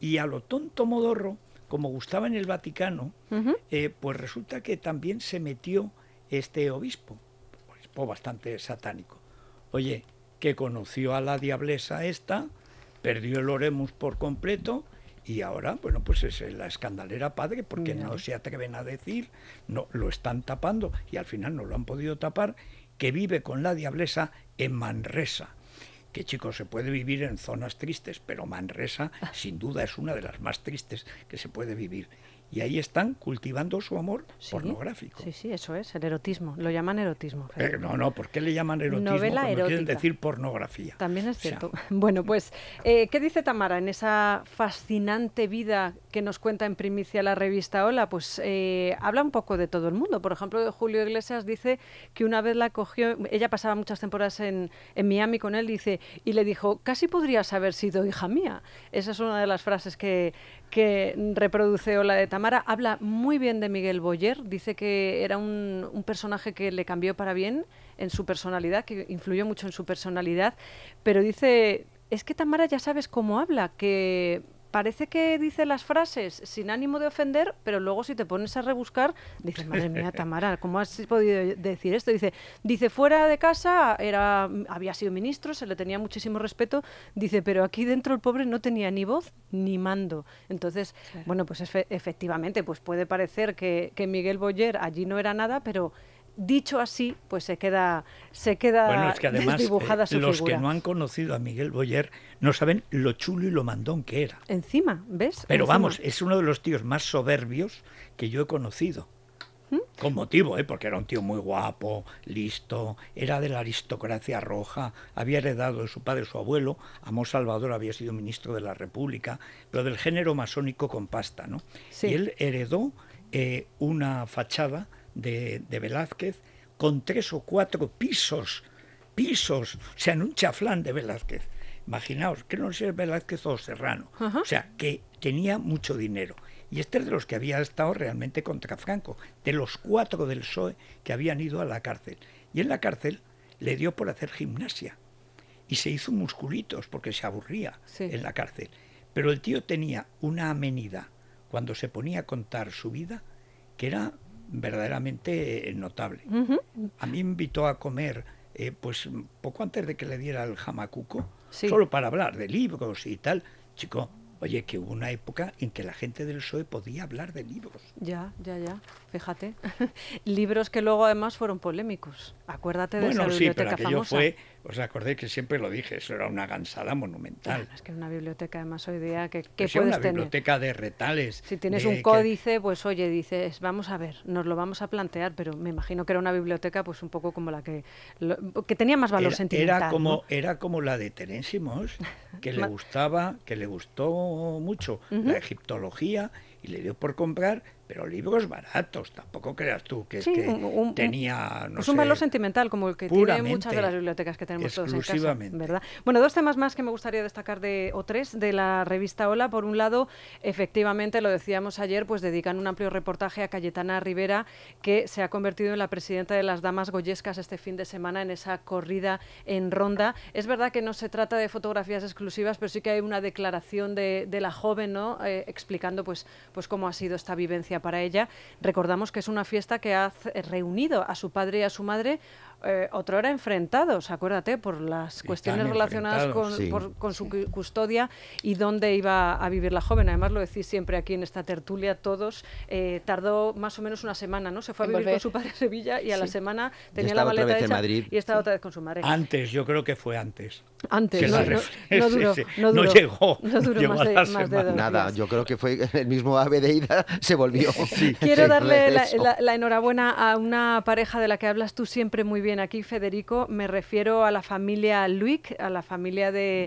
y a lo tonto modorro, como gustaba en el Vaticano, eh, pues resulta que también se metió este obispo, obispo bastante satánico. Oye, que conoció a la diablesa esta, perdió el Oremus por completo y ahora, bueno, pues es la escandalera padre porque no se atreven a decir, no lo están tapando y al final no lo han podido tapar, que vive con la diablesa en Manresa. Que chicos, se puede vivir en zonas tristes, pero Manresa sin duda es una de las más tristes que se puede vivir y ahí están cultivando su amor pornográfico. Sí, sí, eso es, el erotismo. Lo llaman erotismo. Eh, no, no, ¿por qué le llaman erotismo? Novela cuando quieren decir pornografía. También es cierto. bueno, pues, eh, ¿qué dice Tamara en esa fascinante vida que nos cuenta en primicia la revista Hola? Pues eh, habla un poco de todo el mundo. Por ejemplo, Julio Iglesias dice que una vez la cogió, ella pasaba muchas temporadas en, en Miami con él, dice, y le dijo, casi podrías haber sido hija mía. Esa es una de las frases que, que reproduce Ola de Tamara. Habla muy bien de Miguel Boyer, dice que era un, un personaje que le cambió para bien en su personalidad, que influyó mucho en su personalidad, pero dice, es que Tamara ya sabes cómo habla, que parece que dice las frases sin ánimo de ofender, pero luego si te pones a rebuscar, dices, madre mía, Tamara, ¿cómo has podido decir esto? Dice, dice fuera de casa era, había sido ministro, se le tenía muchísimo respeto, dice, pero aquí dentro el pobre no tenía ni voz ni mando. Entonces, bueno, pues efectivamente, pues puede parecer que, que Miguel Boyer allí no era nada, pero dicho así, pues se queda, se queda bueno, es que además, eh, los que no han conocido a Miguel Boyer no saben lo chulo y lo mandón que era. Encima, ¿ves? Pero vamos, es uno de los tíos más soberbios que yo he conocido. ¿Mm? Con motivo, ¿eh? porque era un tío muy guapo, listo, era de la aristocracia roja, había heredado de su padre su abuelo, Amor Salvador había sido ministro de la República, pero del género masónico con pasta, ¿no? Y él heredó eh, una fachada de, Velázquez con tres o cuatro pisos, pisos, o sea, en un chaflán de Velázquez. Imaginaos, que no sé Velázquez o Serrano. O sea, que tenía mucho dinero. Y este es de los que había estado realmente contra Franco, de los cuatro del PSOE que habían ido a la cárcel. Y en la cárcel le dio por hacer gimnasia. Y se hizo musculitos porque se aburría en la cárcel. Pero el tío tenía una amenida cuando se ponía a contar su vida que era verdaderamente eh, notable. A mí me invitó a comer, eh, pues poco antes de que le diera el jamacuco, solo para hablar de libros y tal. Chico, oye, que hubo una época en que la gente del PSOE podía hablar de libros. Ya, ya, ya fíjate. Libros que luego además fueron polémicos. Acuérdate de bueno, biblioteca sí, pero aquello fue, os acordáis que siempre lo dije, eso era una gansada monumental. es que era una biblioteca además hoy día, que pues una biblioteca de retales. Si tienes un códice, pues oye, dices, vamos a ver, nos lo vamos a plantear, pero me imagino que era una biblioteca pues un poco como la que, que tenía más valor sentido. sentimental. Era como, era como la de tenésimos que le gustaba, que le gustó mucho la egiptología y le dio por comprar pero libros baratos, tampoco creas tú que, es tenía... es un valor sentimental como el que tiene muchas de las bibliotecas que tenemos todos en casa, ¿verdad? Bueno, dos temas más que me gustaría destacar, de, o tres, de la revista Hola. Por un lado, efectivamente, lo decíamos ayer, pues dedican un amplio reportaje a Cayetana Rivera, que se ha convertido en la presidenta de las Damas Goyescas este fin de semana en esa corrida en ronda. Es verdad que no se trata de fotografías exclusivas, pero sí que hay una declaración de, la joven, ¿no?, eh, explicando pues, pues cómo ha sido esta vivencia para ella. Recordamos que es una fiesta que ha reunido a su padre y a su madre eh, era enfrentados, acuérdate, por las cuestiones relacionadas con, su custodia y dónde iba a vivir la joven. Además, lo decís siempre aquí en esta tertulia, todos, eh, tardó más o menos una semana, ¿no? Se fue a vivir con su padre a Sevilla y a la semana tenía la maleta hecha y estaba otra vez con su madre. Antes, yo creo que fue antes. Antes, no, no, no, duró, no, llegó. No duró más, de, Nada, yo creo que fue el mismo ave de ida, se volvió. Quiero darle la enhorabuena a una pareja de la que hablas tú siempre muy bien aquí, Federico. Me refiero a la familia Luic, a la familia de,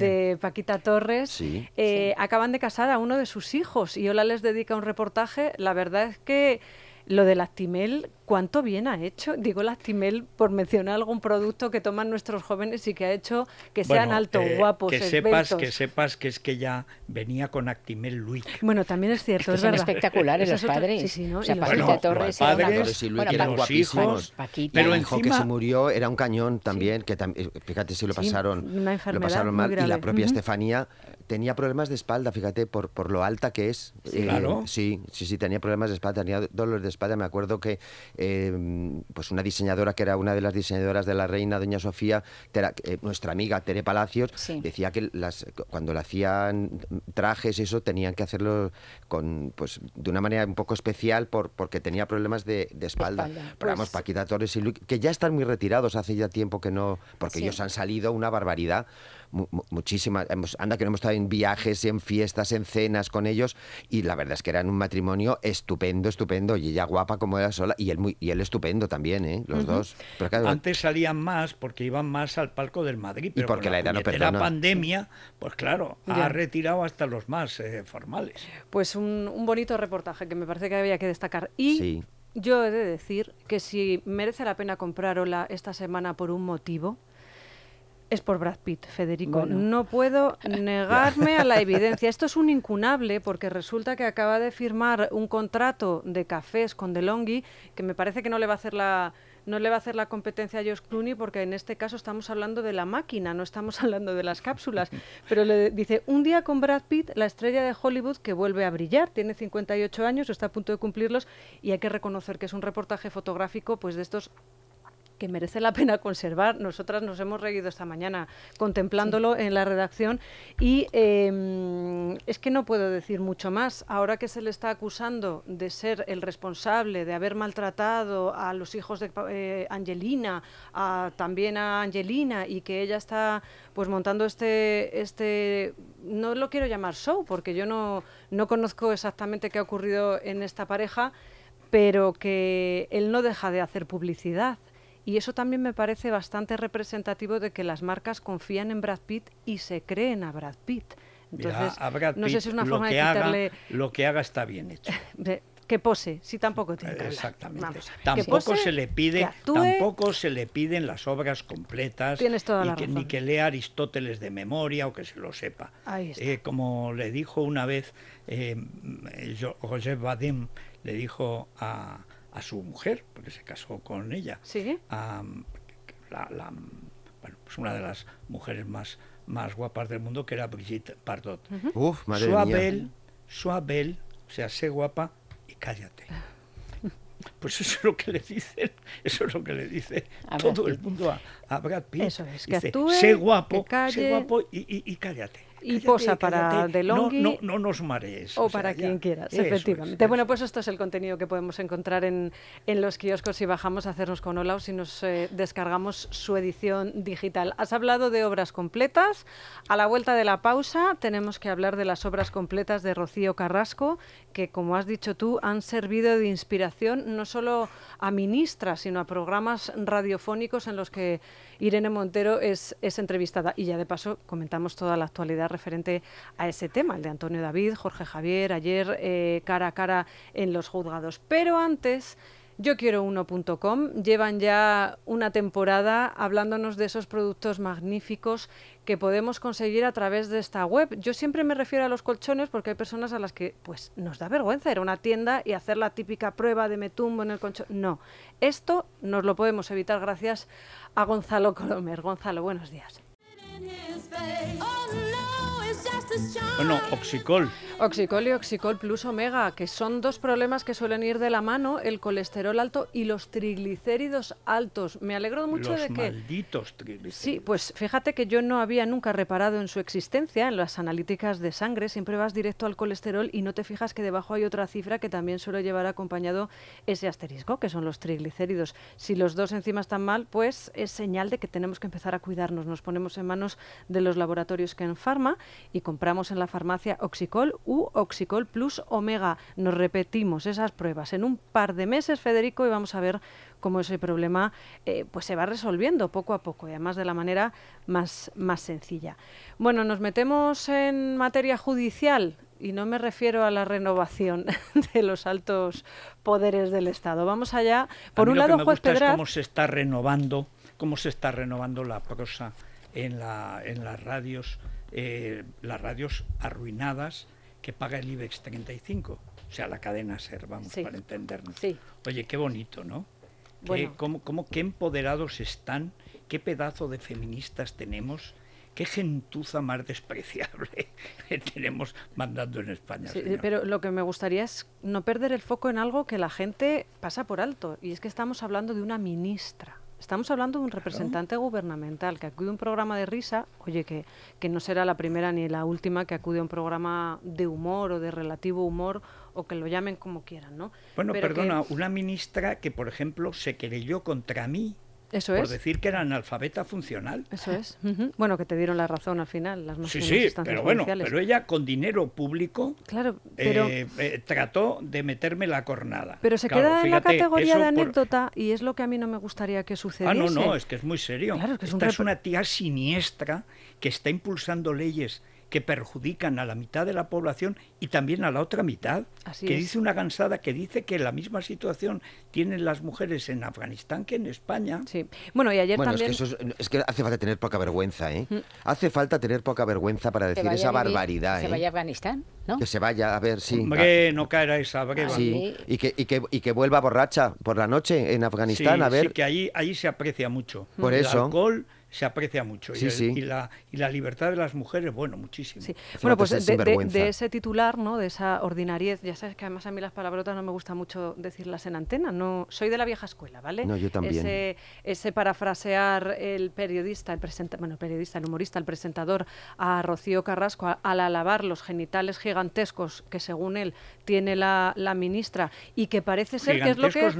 de Paquita Torres. Eh, acaban de casar a uno de sus hijos y Hola les dedica un reportaje. La verdad es que lo de Actimel cuánto bien ha hecho, digo Actimel por mencionar algún producto que toman nuestros jóvenes y que ha hecho que sean altos, eh, guapos, que sepas, que sepas que es que ya venía con Actimel Luis. Bueno, también es cierto, es, verdad. es espectacular, espectaculares los padres. Sí, sí, ¿no? Torres, padres, y Luis, Pero el que se murió era un cañón también, que también, eh, fíjate si lo pasaron, lo pasaron mal. Y la propia Estefanía tenía problemas de espalda, fíjate, por, por lo alta que es. Sí, eh, claro. Sí, sí, sí, tenía problemas de espalda, tenía dolores de espalda. Me acuerdo que Em, pues una diseñadora que era una de las diseñadoras de la reina, doña Sofía, eh, nuestra amiga Tere Palacios, decía que las, cuando le hacían trajes, eso tenían que hacerlo con, pues, de una manera un poco especial por, porque tenía problemas de, espalda. espalda. Pero pues Torres y que ya están muy retirados hace ya tiempo que no, porque ellos han salido una barbaridad muchísimas. anda que no hemos estado en viajes, en fiestas, en cenas con ellos. Y la verdad es que eran un matrimonio estupendo, estupendo. Y ella guapa como era sola. Y él, muy, y él estupendo también, ¿eh? Los dos. Antes salían más porque iban más al palco del Madrid. Pero y porque la, pandemia, pues claro, ha retirado hasta los más eh, formales. Pues un, bonito reportaje que me parece que había que destacar. Y yo he de decir que si merece la pena comprar Ola esta semana por un motivo, es por Brad Pitt, Federico. No puedo negarme a la evidencia. Esto es un incunable porque resulta que acaba de firmar un contrato de cafés con DeLonghi que me parece que no le va a hacer la no le va a hacer la competencia a Josh Clooney porque en este caso estamos hablando de la máquina, no estamos hablando de las cápsulas. Pero le dice, un día con Brad Pitt, la estrella de Hollywood que vuelve a brillar, tiene 58 años, está a punto de cumplirlos y hay que reconocer que es un reportaje fotográfico pues de estos que merece la pena conservar. Nosotras nos hemos reído esta mañana contemplándolo en la redacción y em, es que no puedo decir mucho más. Ahora que se le está acusando de ser el responsable de haber maltratado a los hijos de eh, Angelina, también a Angelina y que ella está pues montando este este no lo quiero llamar show porque yo no no conozco exactamente qué ha ocurrido en esta pareja, pero que él no deja de hacer publicidad. Y eso también me parece bastante representativo de que las marcas confían en Brad Pitt y se creen a Brad Pitt. Entonces, no sé si es una forma de quitarle... lo que haga está bien hecho. que pose, si tampoco tiene que Exactamente. tampoco se le pide, tampoco se le piden las obras completas. Tienes toda la Ni que lea Aristóteles de memoria o que se lo sepa. Eh, como le dijo una vez eh, José Vadim, le dijo a, a su mujer, porque se casó con ella. A, la, bueno, pues una de las mujeres más, más guapas del mundo, que era Brigitte Bardot. Uf, su Abel, o sea, sé guapa y cállate. Pues eso es lo que le dicen, eso es lo que le dice todo el mundo a, Brad Pitt. Dice, sé guapo, guapo y cállate y posa para DeLonghi. No, nos marees. O, para quien quieras, efectivamente. bueno, pues esto es el contenido que podemos encontrar en, los kioscos si bajamos a hacernos con o si nos eh, descargamos su edición digital. Has hablado de obras completas. A la vuelta de la pausa tenemos que hablar de las obras completas de Rocío Carrasco, que como has dicho tú, han servido de inspiración no solo a ministras, sino a programas radiofónicos en los que Irene Montero es, entrevistada y ya de paso comentamos toda la actualidad referente a ese tema, el de Antonio David, Jorge Javier, ayer eh, cara a cara en los juzgados. Pero antes... Yo quiero uno.com. Llevan ya una temporada hablándonos de esos productos magníficos que podemos conseguir a través de esta web. Yo siempre me refiero a los colchones porque hay personas a las que pues nos da vergüenza ir a una tienda y hacer la típica prueba de me tumbo en el colchón. No, esto nos lo podemos evitar gracias a Gonzalo Colomer. Gonzalo, buenos días. Bueno, oxicol. Oxicol y oxicol plus omega, que son dos problemas que suelen ir de la mano, el colesterol alto y los triglicéridos altos. Me alegro mucho de que... Malditos triglicéridos. Sí, pues fíjate que yo no había nunca reparado en su existencia, en las analíticas de sangre, siempre vas directo al colesterol y no te fijas que debajo hay otra cifra que también suele llevar acompañado ese asterisco, que son los triglicéridos. Si los dos encima están mal, pues es señal de que tenemos que empezar a cuidarnos. Nos ponemos en manos de los laboratorios que en farma y compramos en la farmacia Oxicol u Oxicol Plus Omega. Nos repetimos esas pruebas en un par de meses, Federico, y vamos a ver cómo ese problema eh, pues se va resolviendo poco a poco y además de la manera más, más sencilla. Bueno, nos metemos en materia judicial y no me refiero a la renovación de los altos poderes del Estado. Vamos allá. Por un lado, cómo se está renovando, cómo se está renovando la prosa en, la, en las, radios, eh, las radios arruinadas que paga el IBEX 35, o sea, la cadena SER, vamos, para entendernos. Oye, qué bonito, ¿no? Qué, cómo, empoderados están, qué pedazo de feministas tenemos qué gentuza más despreciable tenemos mandando en España. pero lo que me gustaría es no perder el foco en algo que la gente pasa por alto, y es que estamos hablando de una ministra. Estamos hablando de un representante gubernamental que acude a un programa de risa, oye, que, que no será la primera ni la última que acude a un programa de humor o de relativo humor o que lo llamen como quieran, ¿no? Bueno, perdona, una ministra que, por ejemplo, se querelló contra mí por decir que era analfabeta funcional. Eso es. Bueno, que te dieron la razón al final. Las sí, sí, pero bueno, pero ella con dinero público claro, eh, pero, eh, trató de meterme la cornada. Pero se queda en la categoría de anécdota y es lo que a mí no me gustaría que sucediese. Ah, no, no, es que es muy serio. Esta es una tía siniestra que está impulsando leyes que perjudican a la mitad de la población y también a la otra mitad. que dice una gansada que dice que la misma situación tienen las mujeres en Afganistán que en España. Sí. Bueno, y ayer también... Es que, hace falta tener poca vergüenza, ¿eh? Mm. Hace falta tener poca vergüenza para decir esa barbaridad. Que se vaya ¿eh? a Afganistán, ¿no? Que se vaya, a ver, sí. Hombre, no caerá esa breva. Y, que, vuelva borracha por la noche en Afganistán, a ver. Sí, que allí, se aprecia mucho. Por eso se aprecia mucho. y, la, y, la, libertad de las mujeres, bueno, muchísimo. Bueno, pues de, ese titular, ¿no? de esa ordinariez, ya sabes que además a mí las palabrotas no me gusta mucho decirlas en antena, no soy de la vieja escuela, ¿vale? No, yo también. Ese, ese parafrasear el periodista, el bueno, periodista, el humorista, el presentador, a Rocío Carrasco, al alabar los genitales gigantescos que según él tiene la, ministra y que parece ser que es lo que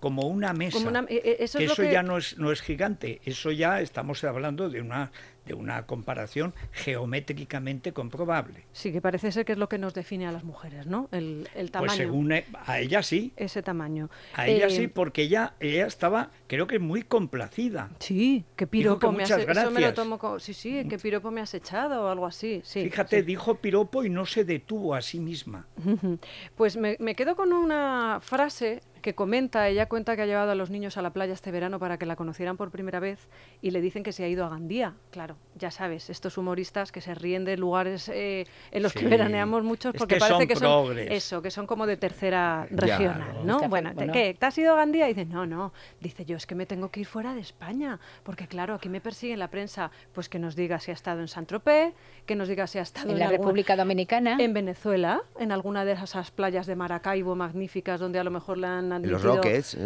como una mesa. E, e, eso, ya no es, no es gigante, eso ya estamos hablando de una, de una comparación geométricamente comprobable. Sí, que parece ser que es lo que nos define a las mujeres, ¿no? El, el pues tamaño. Pues según e, a ella sí. Ese tamaño. A ella sí, eh, porque ella, ella estaba, creo que muy complacida. Sí, que piropo me has echado. sí, sí, que piropo me has echado o algo así. Sí, Fíjate, dijo piropo y no se detuvo a sí misma. Pues me, me quedo con una frase que comenta, ella cuenta que ha llevado a los niños a la playa este verano para que la conocieran por primera vez y le dicen que se ha ido a Gandía. Claro, ya sabes, estos humoristas que se ríen de lugares eh, en los que veraneamos muchos porque parece que son eso, que son como de tercera regional, ¿no? que, bueno, ¿Te has ido a Gandía? Y dice, no, no. Dice, yo es que me tengo que ir fuera de España porque claro, aquí me persigue la prensa. Pues que nos diga si ha estado en Saint-Tropez, que nos diga si ha estado en, la República Dominicana. En Venezuela, en alguna de esas playas de Maracaibo magníficas donde a lo mejor la han los roques,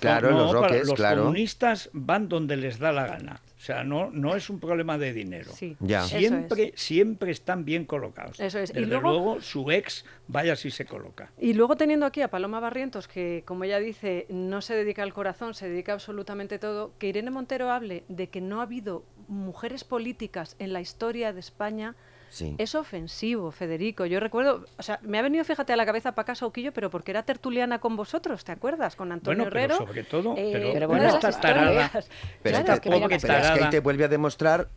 claro, los, comunistas van donde les da la gana. O sea, no, no es un problema de dinero. Ya. Siempre, siempre están bien colocados. Eso es. y luego, su ex, vaya si se coloca. Y luego teniendo aquí a Paloma Barrientos, que como ella dice, no se dedica al corazón, se dedica absolutamente todo, que Irene Montero hable de que no ha habido mujeres políticas en la historia de España es ofensivo, Federico. Yo recuerdo, o sea, me ha venido, fíjate, a la cabeza Paca aquillo pero porque era tertuliana con vosotros, ¿te acuerdas? Con Antonio bueno, Herrero. Pero sobre todo, eh, pero, bueno, es que te vuelve a demostrar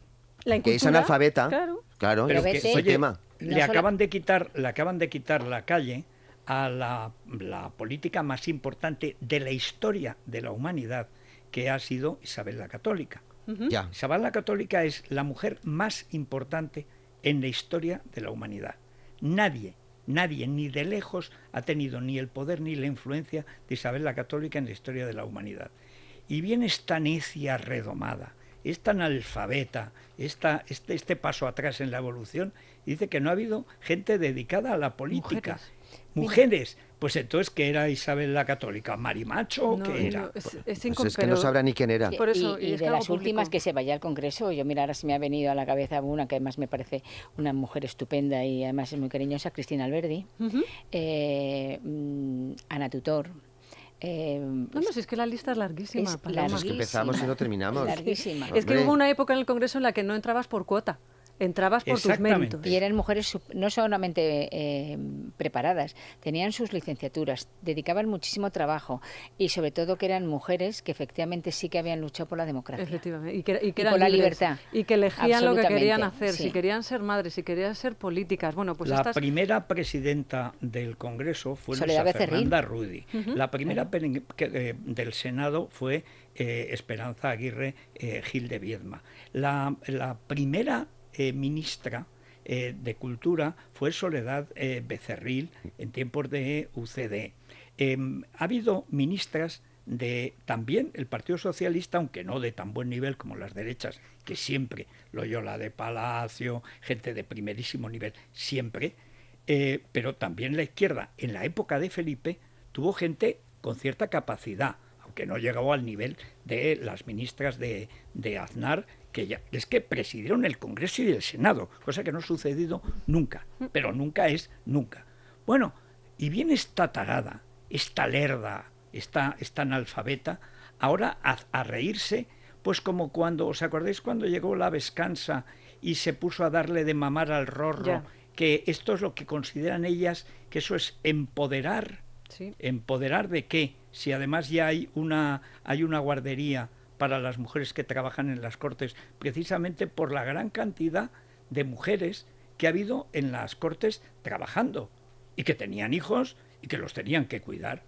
que es analfabeta. Claro, claro es tema. Le acaban de quitar, le acaban de quitar la calle a la, política más importante de la historia de la humanidad, que ha sido Isabel la Católica. ya. Isabel la Católica es la mujer más importante en la historia de la humanidad. Nadie, nadie, ni de lejos, ha tenido ni el poder ni la influencia de Isabel la Católica en la historia de la humanidad. Y bien esta necia redomada, esta analfabeta, esta, este, este, paso atrás en la evolución, dice que no ha habido gente dedicada a la política. Mujeres. Pues entonces, ¿qué era Isabel la Católica? ¿Marimacho? ¿Qué era? es, pues que no sabrá ni quién era. y, de las últimas que se vaya al Congreso, yo mira, ahora se me ha venido a la cabeza una que además me parece una mujer estupenda y además es muy cariñosa, Cristina Alberdi, eh, mm, Ana Tutor. Eh, no, no, es que la lista es larguísima. Es, que empezamos y no terminamos. Es que hubo una época en el Congreso en la que no entrabas por cuota entrabas por tus méritos. Y eran mujeres no solamente eh, preparadas, tenían sus licenciaturas, dedicaban muchísimo trabajo y sobre todo que eran mujeres que efectivamente sí que habían luchado por la democracia. Efectivamente, y que, por la libertad. Y que elegían lo que querían hacer, si querían ser madres, si querían ser políticas. Bueno, pues la primera presidenta del Congreso fue Soledad Fernanda Rudy. La primera eh, del Senado fue eh, Esperanza Aguirre Gil de Viedma. La, la primera eh, ministra eh, de Cultura fue Soledad eh, Becerril en tiempos de UCD. Em, ha habido ministras de también el Partido Socialista, aunque no de tan buen nivel como las derechas, que siempre, Loyola de Palacio, gente de primerísimo nivel, siempre, pero también la izquierda, en la época de Felipe, tuvo gente con cierta capacidad, aunque no llegó al nivel de las ministras de, de Aznar, que ya es que presidieron el Congreso y el Senado, cosa que no ha sucedido nunca, mm. pero nunca es nunca. Bueno, y viene esta tarada, esta lerda, esta, esta analfabeta, ahora a, reírse, pues como cuando, ¿os acordáis cuando llegó la descansa y se puso a darle de mamar al rorro? Que esto es lo que consideran ellas, que eso es empoderar. ¿Empoderar de qué? Si además ya hay una, hay una guardería para las mujeres que trabajan en las Cortes, precisamente por la gran cantidad de mujeres que ha habido en las Cortes trabajando y que tenían hijos y que los tenían que cuidar.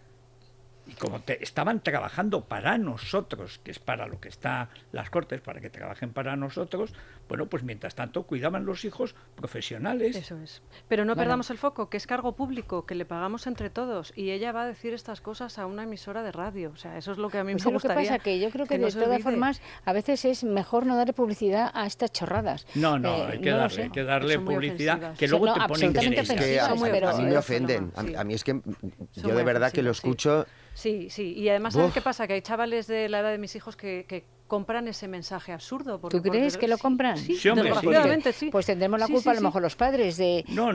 Y como estaban trabajando para nosotros, que es para lo que están las Cortes, para que trabajen para nosotros, bueno, pues mientras tanto cuidaban los hijos profesionales. Eso es. Pero no, perdamos el foco, que es cargo público, que le pagamos entre todos. Y ella va a decir estas cosas a una emisora de radio. O sea, eso es lo que a mí pues me gustaría. Lo que pasa que yo creo que, de todas formas a veces es mejor no darle publicidad a estas chorradas. No, no, eh, hay que darle, publicidad que luego te ponen que a, a, mí me ofenden. A, mí es que yo de verdad que lo escucho Sí, sí. Y además, ¿sabes qué pasa? Que hay chavales de la edad de mis hijos que, que compran ese mensaje absurdo. ¿Tú crees que lo compran? Sí, sí. Pues tendremos la culpa a lo mejor los padres de no,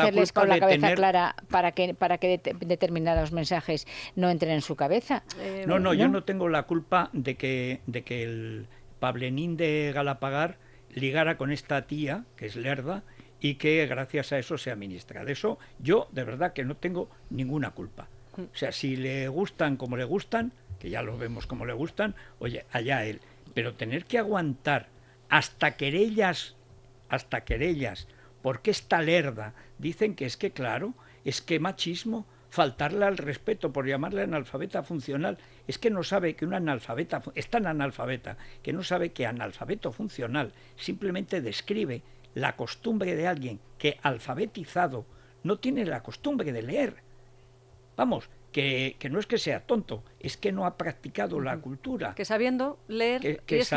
hacerles con la cabeza clara para que, para que determinados mensajes no entren en su cabeza. Eh, no, no, yo no tengo la culpa de que, de que el Pablenín de Galapagar ligara con esta tía, que es Lerda, y que gracias a eso se administra... De eso yo de verdad que no tengo ninguna culpa. Mm. O sea, si le gustan como le gustan, que ya lo vemos como le gustan, oye, allá él. Pero tener que aguantar hasta querellas, hasta querellas, porque esta lerda, dicen que es que, claro, es que machismo, faltarle al respeto por llamarle analfabeta funcional, es que no sabe que un analfabeta, es tan analfabeta, que no sabe que analfabeto funcional simplemente describe la costumbre de alguien que alfabetizado no tiene la costumbre de leer. Vamos, que, que, no es que sea tonto, es que no ha practicado la cultura. Que sabiendo leer, que, es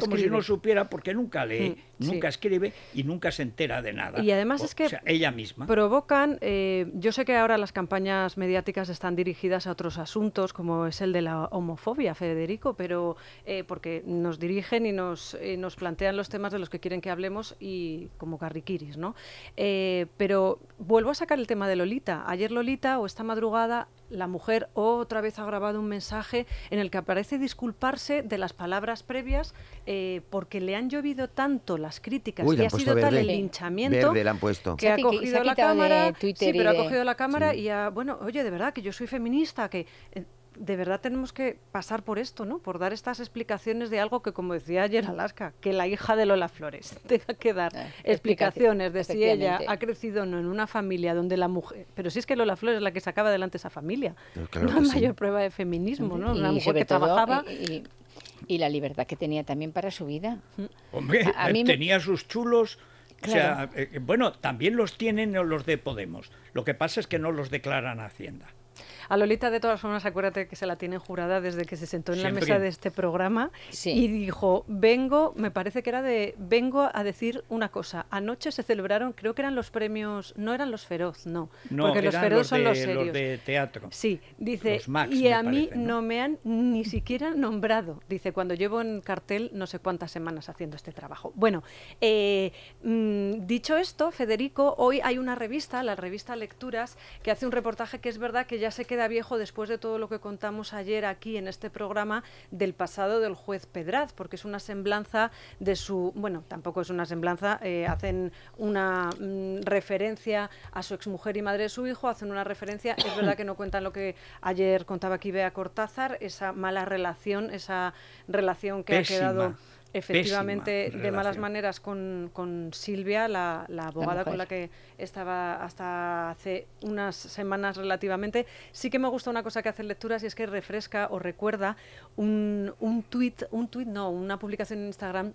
como si no supiera porque nunca lee nunca escribe y nunca se entera de nada. Y además es que ella misma. provocan, eh, yo sé que ahora las campañas mediáticas están dirigidas a otros asuntos, como es el de la homofobia, Federico, pero eh, porque nos dirigen y nos, eh, nos plantean los temas de los que quieren que hablemos y como carriquiris, ¿no? pero vuelvo a sacar el tema de Lolita. Ayer Lolita o esta madrugada la mujer otra vez ha grabado un mensaje en el que aparece disculparse de las palabras previas eh, porque le han llovido tanto las críticas y ha sido tal el linchamiento que ha cogido la cámara, sí, pero ha cogido la cámara y ha, bueno, oye, de verdad que yo soy feminista, que... Eh, de verdad tenemos que pasar por esto, ¿no? Por dar estas explicaciones de algo que, como decía ayer Alaska, que la hija de Lola Flores tenga que dar ah, explicaciones de si ella ha crecido no en una familia donde la mujer... Pero si es que Lola Flores es la que sacaba adelante esa familia. una mayor prueba de feminismo, ¿no? Una mujer que trabajaba... Y, la libertad que tenía también para su vida. Mm. Hombre, tenía sus chulos... Eh, bueno, también los tienen los de Podemos. Lo que pasa es que no los declaran Hacienda. A Lolita, de todas formas, acuérdate que se la tiene jurada desde que se sentó en la mesa de este programa y dijo, vengo, me parece que era de, vengo a decir una cosa. Anoche se celebraron, creo que eran los premios, no eran los Feroz, no. porque los Feroz son los de teatro. Sí, dice, y a mí ¿no? me han ni siquiera nombrado. Dice, cuando llevo en cartel no sé cuántas semanas haciendo este trabajo. Bueno, eh, mm, dicho esto, Federico, hoy hay una revista, la revista Lecturas, que hace un reportaje que es verdad que ya ya se queda viejo después de todo lo que contamos ayer aquí en este programa del pasado del juez Pedraz, porque es una semblanza de su, bueno, tampoco es una semblanza, eh, hacen una mm, referencia a su exmujer y madre de su hijo, hacen una referencia, es verdad que no cuentan lo que ayer contaba aquí Bea Cortázar, esa mala relación, esa relación que ha quedado efectivamente de malas maneras con, con Silvia, la, abogada con la que estaba hasta hace unas semanas relativamente. Sí que me gusta una cosa que hace lecturas y es que refresca o recuerda un, un tuit, un no, una publicación en Instagram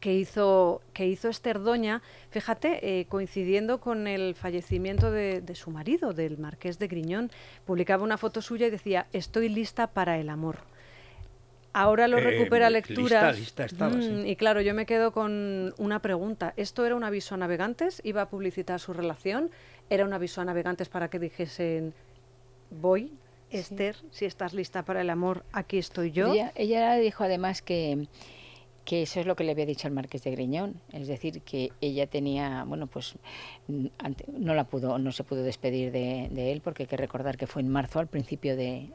que hizo, que hizo Esther Doña, fíjate, eh, coincidiendo con el fallecimiento de, de, su marido, del marqués de Griñón, publicaba una foto suya y decía, estoy lista para el amor. Ahora lo eh, recupera lecturas. Mm, y claro, yo me quedo con una pregunta. ¿Esto era un aviso a navegantes? ¿Iba a publicitar su relación? ¿Era un aviso a navegantes para que dijesen, voy, Esther, si estás lista para el amor, aquí estoy yo? Ella, ella dijo además que que eso es lo que le había dicho al marqués de Griñón, es decir, que ella tenía, bueno, pues mm, no la pudo, no se pudo despedir de, él, porque hay que recordar que fue en marzo, al principio de,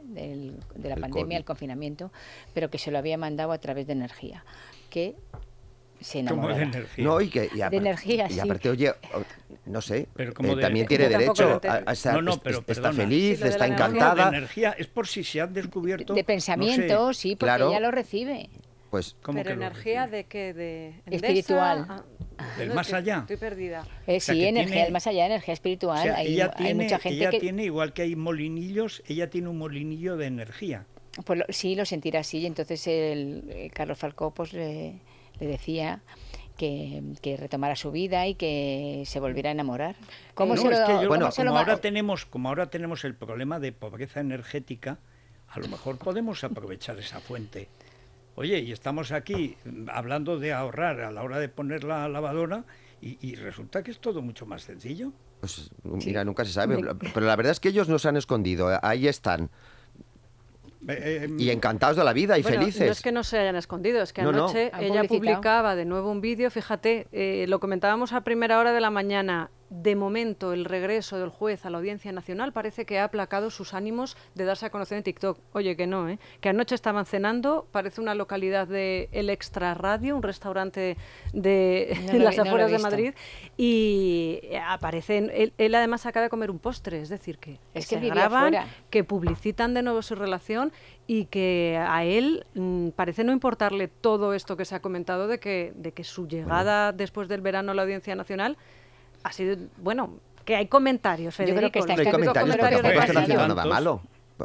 la pandemia, el confinamiento, pero que se lo había mandado a través de energía, que se enamoró de energía. No, y que, y de energía, y aparte, oye, no sé, pero eh, también tiene derecho a, está feliz, está encantada. De energía es por si se han descubierto... De pensamiento, sí, porque ella lo recibe. Pues, ¿Pero energía de qué? De espiritual. Ah, del más allá. Estoy perdida. Eh, sí, energía, del más allá, energía espiritual. O hay, tiene, mucha gente ella tiene, igual que hay molinillos, ella tiene un molinillo de energía. Pues sí, lo sentirá así. Y entonces el, eh, Carlos Falcó pues, le, decía que, que, retomara su vida y que se volviera a enamorar. se bueno, ahora tenemos, como ahora tenemos el problema de pobreza energética, a lo mejor podemos aprovechar esa fuente. Oye, y estamos aquí hablando de ahorrar a la hora de poner la lavadora y, resulta que es todo mucho más sencillo. Pues mm, mira, nunca se sabe, pero la verdad es que ellos no se han escondido, eh, ahí están. Eh, eh, em, y encantados de la vida y felices. No es que no se hayan escondido, es que anoche ella publicaba de nuevo un vídeo, fíjate, lo comentábamos a primera hora de la mañana, de momento el regreso del juez a la Audiencia Nacional parece que ha aplacado sus ánimos de darse a conocer en TikTok. Oye, que no, ¿eh? que anoche estaban cenando, parece una localidad de El Extra Radio, un restaurante de las afueras de Madrid, y aparecen, él, él, además acaba de comer un postre, es decir, que, graban, que publicitan de nuevo su relación y que a él mm, parece no importarle todo esto que se ha comentado de que, de que su llegada después del verano a la Audiencia Nacional ha sido, bueno, que hay comentarios, Yo creo que está hay comentarios, malo.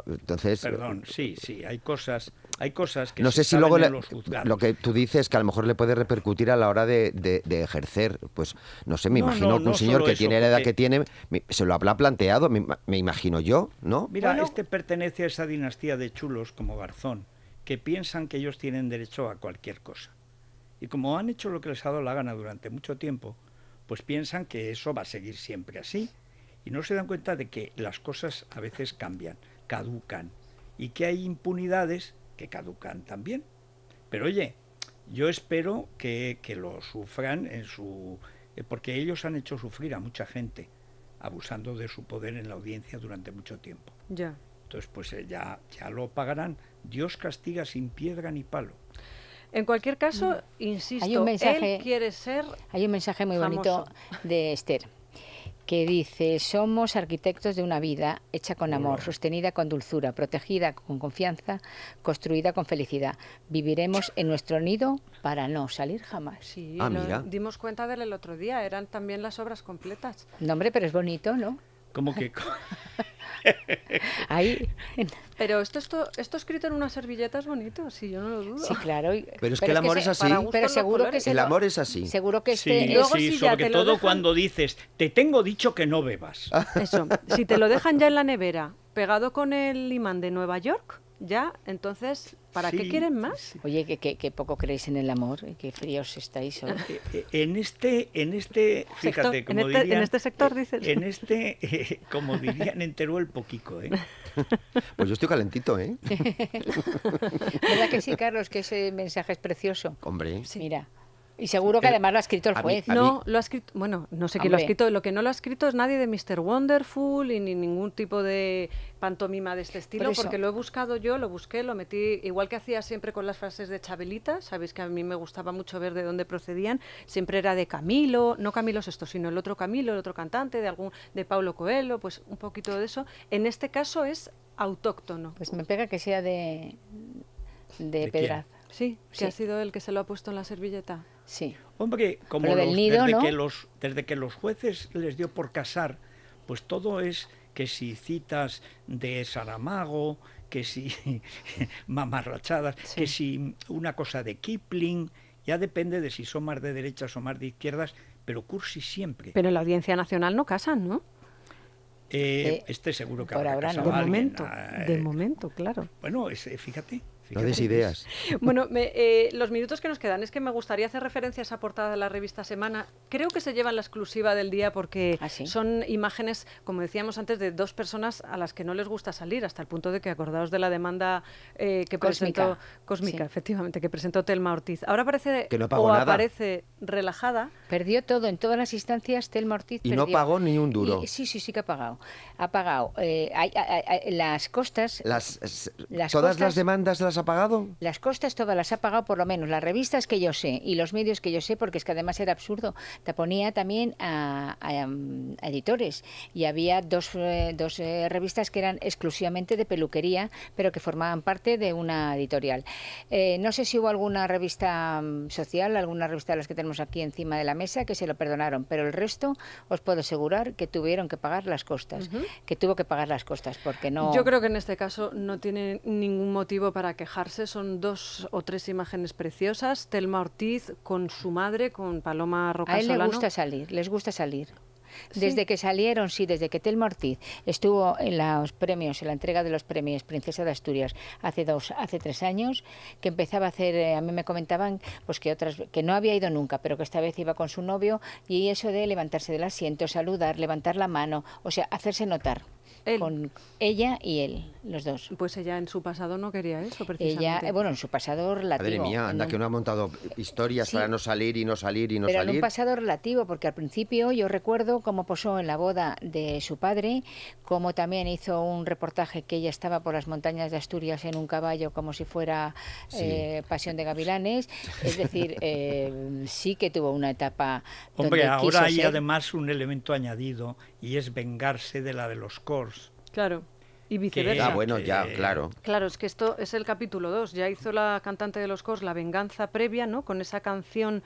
Entonces, perdón, sí, sí, hay cosas, hay cosas que no sé si luego lo que tú dices que a lo mejor le puede repercutir a la hora de, ejercer, pues no sé, me imagino que un señor que tiene la edad que tiene se lo habrá planteado, me, imagino yo, ¿no? Mira, este pertenece a esa dinastía de chulos como Garzón que piensan que ellos tienen derecho a cualquier cosa y como han hecho lo que les ha dado la gana durante mucho tiempo, pues piensan que eso va a seguir siempre así y no se dan cuenta de que las cosas a veces cambian, caducan y que hay impunidades que caducan también. Pero oye, yo espero que, que lo sufran en su... Eh, porque ellos han hecho sufrir a mucha gente abusando de su poder en la audiencia durante mucho tiempo. Ya. Entonces, pues eh, ya, ya lo pagarán. Dios castiga sin piedra ni palo. En cualquier caso, insisto, mm. hay un mensaje, él quiere ser. Hay un mensaje muy bonito de Esther que dice, somos arquitectos de una vida hecha con amor, sostenida con dulzura, protegida con confianza, construida con felicidad. Viviremos en nuestro nido para no salir jamás. Sí, ah, dimos cuenta del el otro día, eran también las obras completas. No, hombre, pero es bonito, ¿no? Como que... Ahí. Pero esto, esto, esto escrito en unas servilletas es bonito, sí, yo no lo dudo. Sí, claro. pero es que el amor es, así. Pero seguro que el amor es así. Seguro que este sí, sobre todo cuando dices, te tengo dicho que no bebas. Eso, si te lo dejan ya en la nevera, pegado con el imán de Nueva York, ya, entonces ¿Para qué quieren más? Oye, que, poco creéis en el amor, eh, qué fríos estáis. En eh, este, en eh, este, fíjate, sector, como en este, en este sector, este, este dices. En este, como dirían en el poquico, Pues yo estoy calentito, ¿eh? ¿Verdad que sí, Carlos, que ese mensaje es precioso? Hombre. Mira, y seguro que además lo ha escrito el juez. no, lo ha escrito, bueno, no sé quién lo ha escrito. Lo que no lo ha escrito es nadie de Mr. Wonderful y ni ningún tipo de pantomima de este estilo, porque lo he buscado yo, lo busqué, lo metí, igual que hacía siempre con las frases de Chabelita, sabéis que a mí me gustaba mucho ver de dónde procedían, siempre era de Camilo, no Camilo es esto, sino el otro Camilo, el otro cantante, de algún, de Paulo Coelho, pues un poquito de eso. En este caso es autóctono. Pues me pega que sea de, de, Pedraza. Sí, que ha sido el que se lo ha puesto en la servilleta. Sí. Hombre, como desde, que los, jueces les dio por casar, pues todo es que si citas de Saramago, que si mamarrachadas, que si una cosa de Kipling, ya depende de si son más de derechas o más de izquierdas, pero cursi siempre. Pero en la Audiencia Nacional no casan, ¿no? Eh, eh este seguro que ahora no. De momento, ah, eh. momento, claro. Bueno, fíjate. No des ideas. Bueno, eh, los minutos que nos quedan es que me gustaría hacer referencia a esa portada de la revista Semana. Creo que se llevan la exclusiva del día porque ah, son imágenes, como decíamos antes, de dos personas a las que no les gusta salir, hasta el punto de que acordaos de la demanda eh, que presentó Cósmica, efectivamente, que presentó Telma Ortiz. Ahora parece que no pagó o aparece relajada. Perdió todo, en todas las instancias Telma Ortiz. Y no pagó ni un duro. sí, sí, sí que ha pagado. Ha pagado. Eh, las costas. Las, todas las demandas las pagado? Las costas todas las ha pagado, por lo menos las revistas que yo sé y los medios que yo sé, porque es que además era absurdo. Te ponía también a, mm, editores y había dos, eh, dos eh, revistas que eran exclusivamente de peluquería, pero que formaban parte de una editorial. Eh, no sé si hubo alguna revista mm, social, alguna revista de las que tenemos aquí encima de la mesa que se lo perdonaron, pero el resto os puedo asegurar que tuvieron que pagar las costas, que tuvo que pagar las costas, porque no. Yo creo que en este caso no tiene ningún motivo para quejar son dos o tres imágenes preciosas. Telma Ortiz con su madre, con Paloma Roca. A él le gusta salir, les gusta salir. Desde que salieron, sí, desde que Telma Ortiz estuvo en los premios, en la entrega de los premios Princesa de Asturias hace dos, hace tres años, que empezaba a hacer, eh, a mí me comentaban, pues que otras, que no había ido nunca, pero que esta vez iba con su novio y eso de levantarse del asiento, saludar, levantar la mano, o sea, hacerse notar con ella y él, los dos. Pues ella en su pasado no quería eso, precisamente. Ella, eh, bueno, en su pasado relativo. Madre mía, anda, que no ha montado historias para no salir y no salir y no salir. Pero en un pasado relativo, porque al principio yo recuerdo cómo posó en la boda de su padre, cómo también hizo un reportaje que ella estaba por las montañas de Asturias en un caballo como si fuera eh, Pasión de Gavilanes. Es decir, eh, sí que tuvo una etapa. Hombre, ahora hay además un elemento añadido y es vengarse de la de los Cors. Claro. Y viceversa. Ah, bueno, ya, eh, claro. Claro, es que esto es el capítulo 2. Ya hizo la cantante de los Cors la venganza previa, ¿no? Con esa canción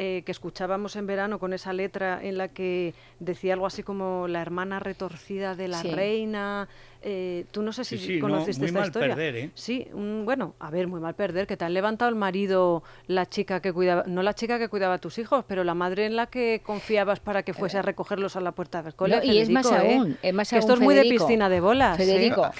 eh, que escuchábamos en verano con esa letra en la que decía algo así como la hermana retorcida de la reina. Eh, tú no sé si sí, conociste muy mal Perder, ¿eh? Sí, bueno, a ver, muy mal perder, que te han levantado el marido, la chica que cuidaba, no la chica que cuidaba a tus hijos, pero la madre en la que confiabas para que fuese a eh, recogerlos a la puerta del colegio. y es más aún, es más aún, Esto es muy de piscina de bolas. Federico, ah,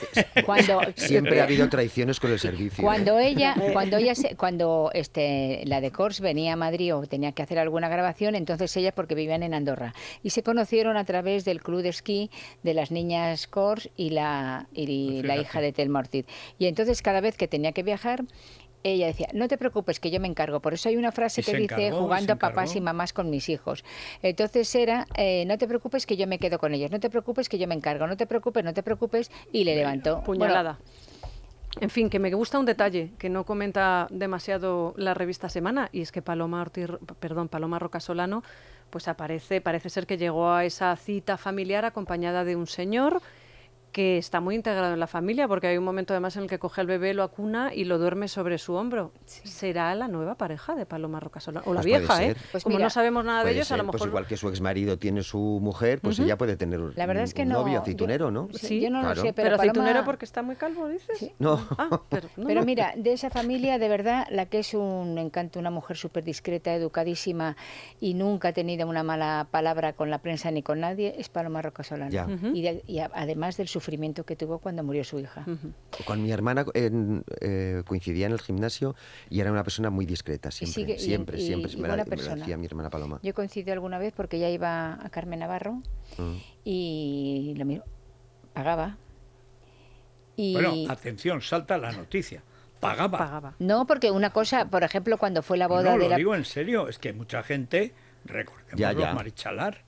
cuando siempre ha habido traiciones con el servicio. Cuando ella, cuando ella, cuando este, la de Cors venía a Madrid o tenía que hacer alguna grabación, entonces ella porque vivían en Andorra. Y se conocieron a través del club de esquí de las niñas Kors y la, la hija de Telma Y entonces cada vez que tenía que viajar, ella decía, no te preocupes, que yo me encargo. Por eso hay una frase que dice, jugando papás y mamás con mis hijos. Entonces era, eh, no te preocupes, que yo me quedo con ellos. No te preocupes, que yo me encargo. No te preocupes, no te preocupes. Y le levantó. Puñalada. En fin, que me gusta un detalle que no comenta demasiado la revista Semana, y es que Paloma Ortiz, perdón, Paloma Rocasolano, pues aparece, parece ser que llegó a esa cita familiar acompañada de un señor que está muy integrado en la familia, porque hay un momento además en el que coge al bebé, lo acuna y lo duerme sobre su hombro. ¿Será la nueva pareja de Paloma Rocasola? O la pues vieja, ¿eh? Pues Como no sabemos nada de ellos, a lo pues mejor... Pues igual que su ex tiene su mujer, pues ella puede tener la verdad que un novio aceitunero, ¿no? Sí, yo no sé, pero, pero porque está muy calvo, dices. Ah, no. pero, mira, de esa familia, de verdad, la que es un encanto, una mujer súper discreta, educadísima y nunca ha tenido una mala palabra con la prensa ni con nadie, es Paloma Rocasola. y, además del sufrimiento que tuvo cuando murió su hija. Con mi hermana eh, coincidía en el gimnasio y era una persona muy discreta, siempre, siempre, siempre. mi hermana Paloma. Yo coincidí alguna vez porque ya iba a Carmen Navarro mm. y lo mismo, pagaba. Y... Bueno, atención, salta la noticia. Pagaba. No, porque una cosa, por ejemplo, cuando fue la boda de lo la... digo en serio, es que mucha gente, recordemos ya, marichalar,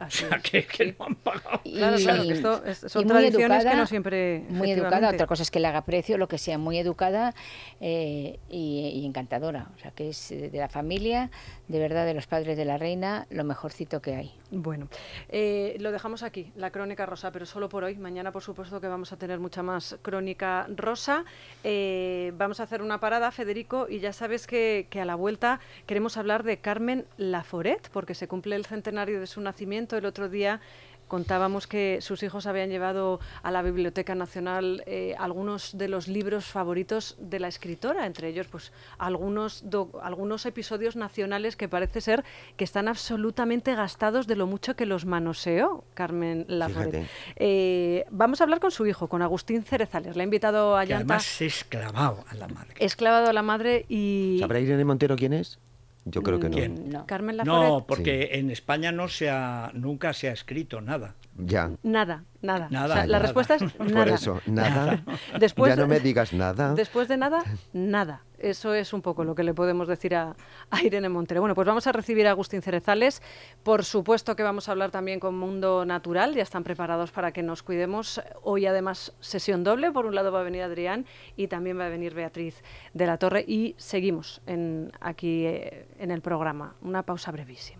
o sea, que, han pagado. Y, claro, claro, que esto son tradiciones que no siempre. Muy educada, otra cosa es que le haga precio, lo que sea, muy educada eh, y, encantadora. O sea, que es eh, de la familia, de verdad, de los padres de la reina, lo mejorcito que hay. Bueno, eh, lo dejamos aquí, la crónica rosa, pero solo por hoy. Mañana, por supuesto, que vamos a tener mucha más crónica rosa. vamos a hacer una parada, Federico, y ya sabes que, que a la vuelta queremos hablar de Carmen Laforet, porque se cumple el centenario de su nacimiento el otro día contábamos que sus hijos habían llevado a la Biblioteca Nacional eh, algunos de los libros favoritos de la escritora, entre ellos pues algunos, algunos episodios nacionales que parece ser que están absolutamente gastados de lo mucho que los manoseó Carmen Lafuente. Eh, vamos a hablar con su hijo, con Agustín Cerezales. Le ha invitado a que Además a la madre. a la madre y... ¿Sabrá Irene Montero quién es? Yo creo que no. no. No, porque en España no se ha, nunca se ha escrito nada. Ya. Nada, nada. la respuesta es nada. Por eso, nada. ya no me digas nada. Después de nada, nada. Eso es un poco lo que le podemos decir a, Irene Montero. Bueno, pues vamos a recibir a Agustín Cerezales. Por supuesto que vamos a hablar también con Mundo Natural. Ya están preparados para que nos cuidemos. Hoy además sesión doble. Por un lado va a venir Adrián y también va a venir Beatriz de la Torre. Y seguimos aquí eh, en el programa. Una pausa brevísima.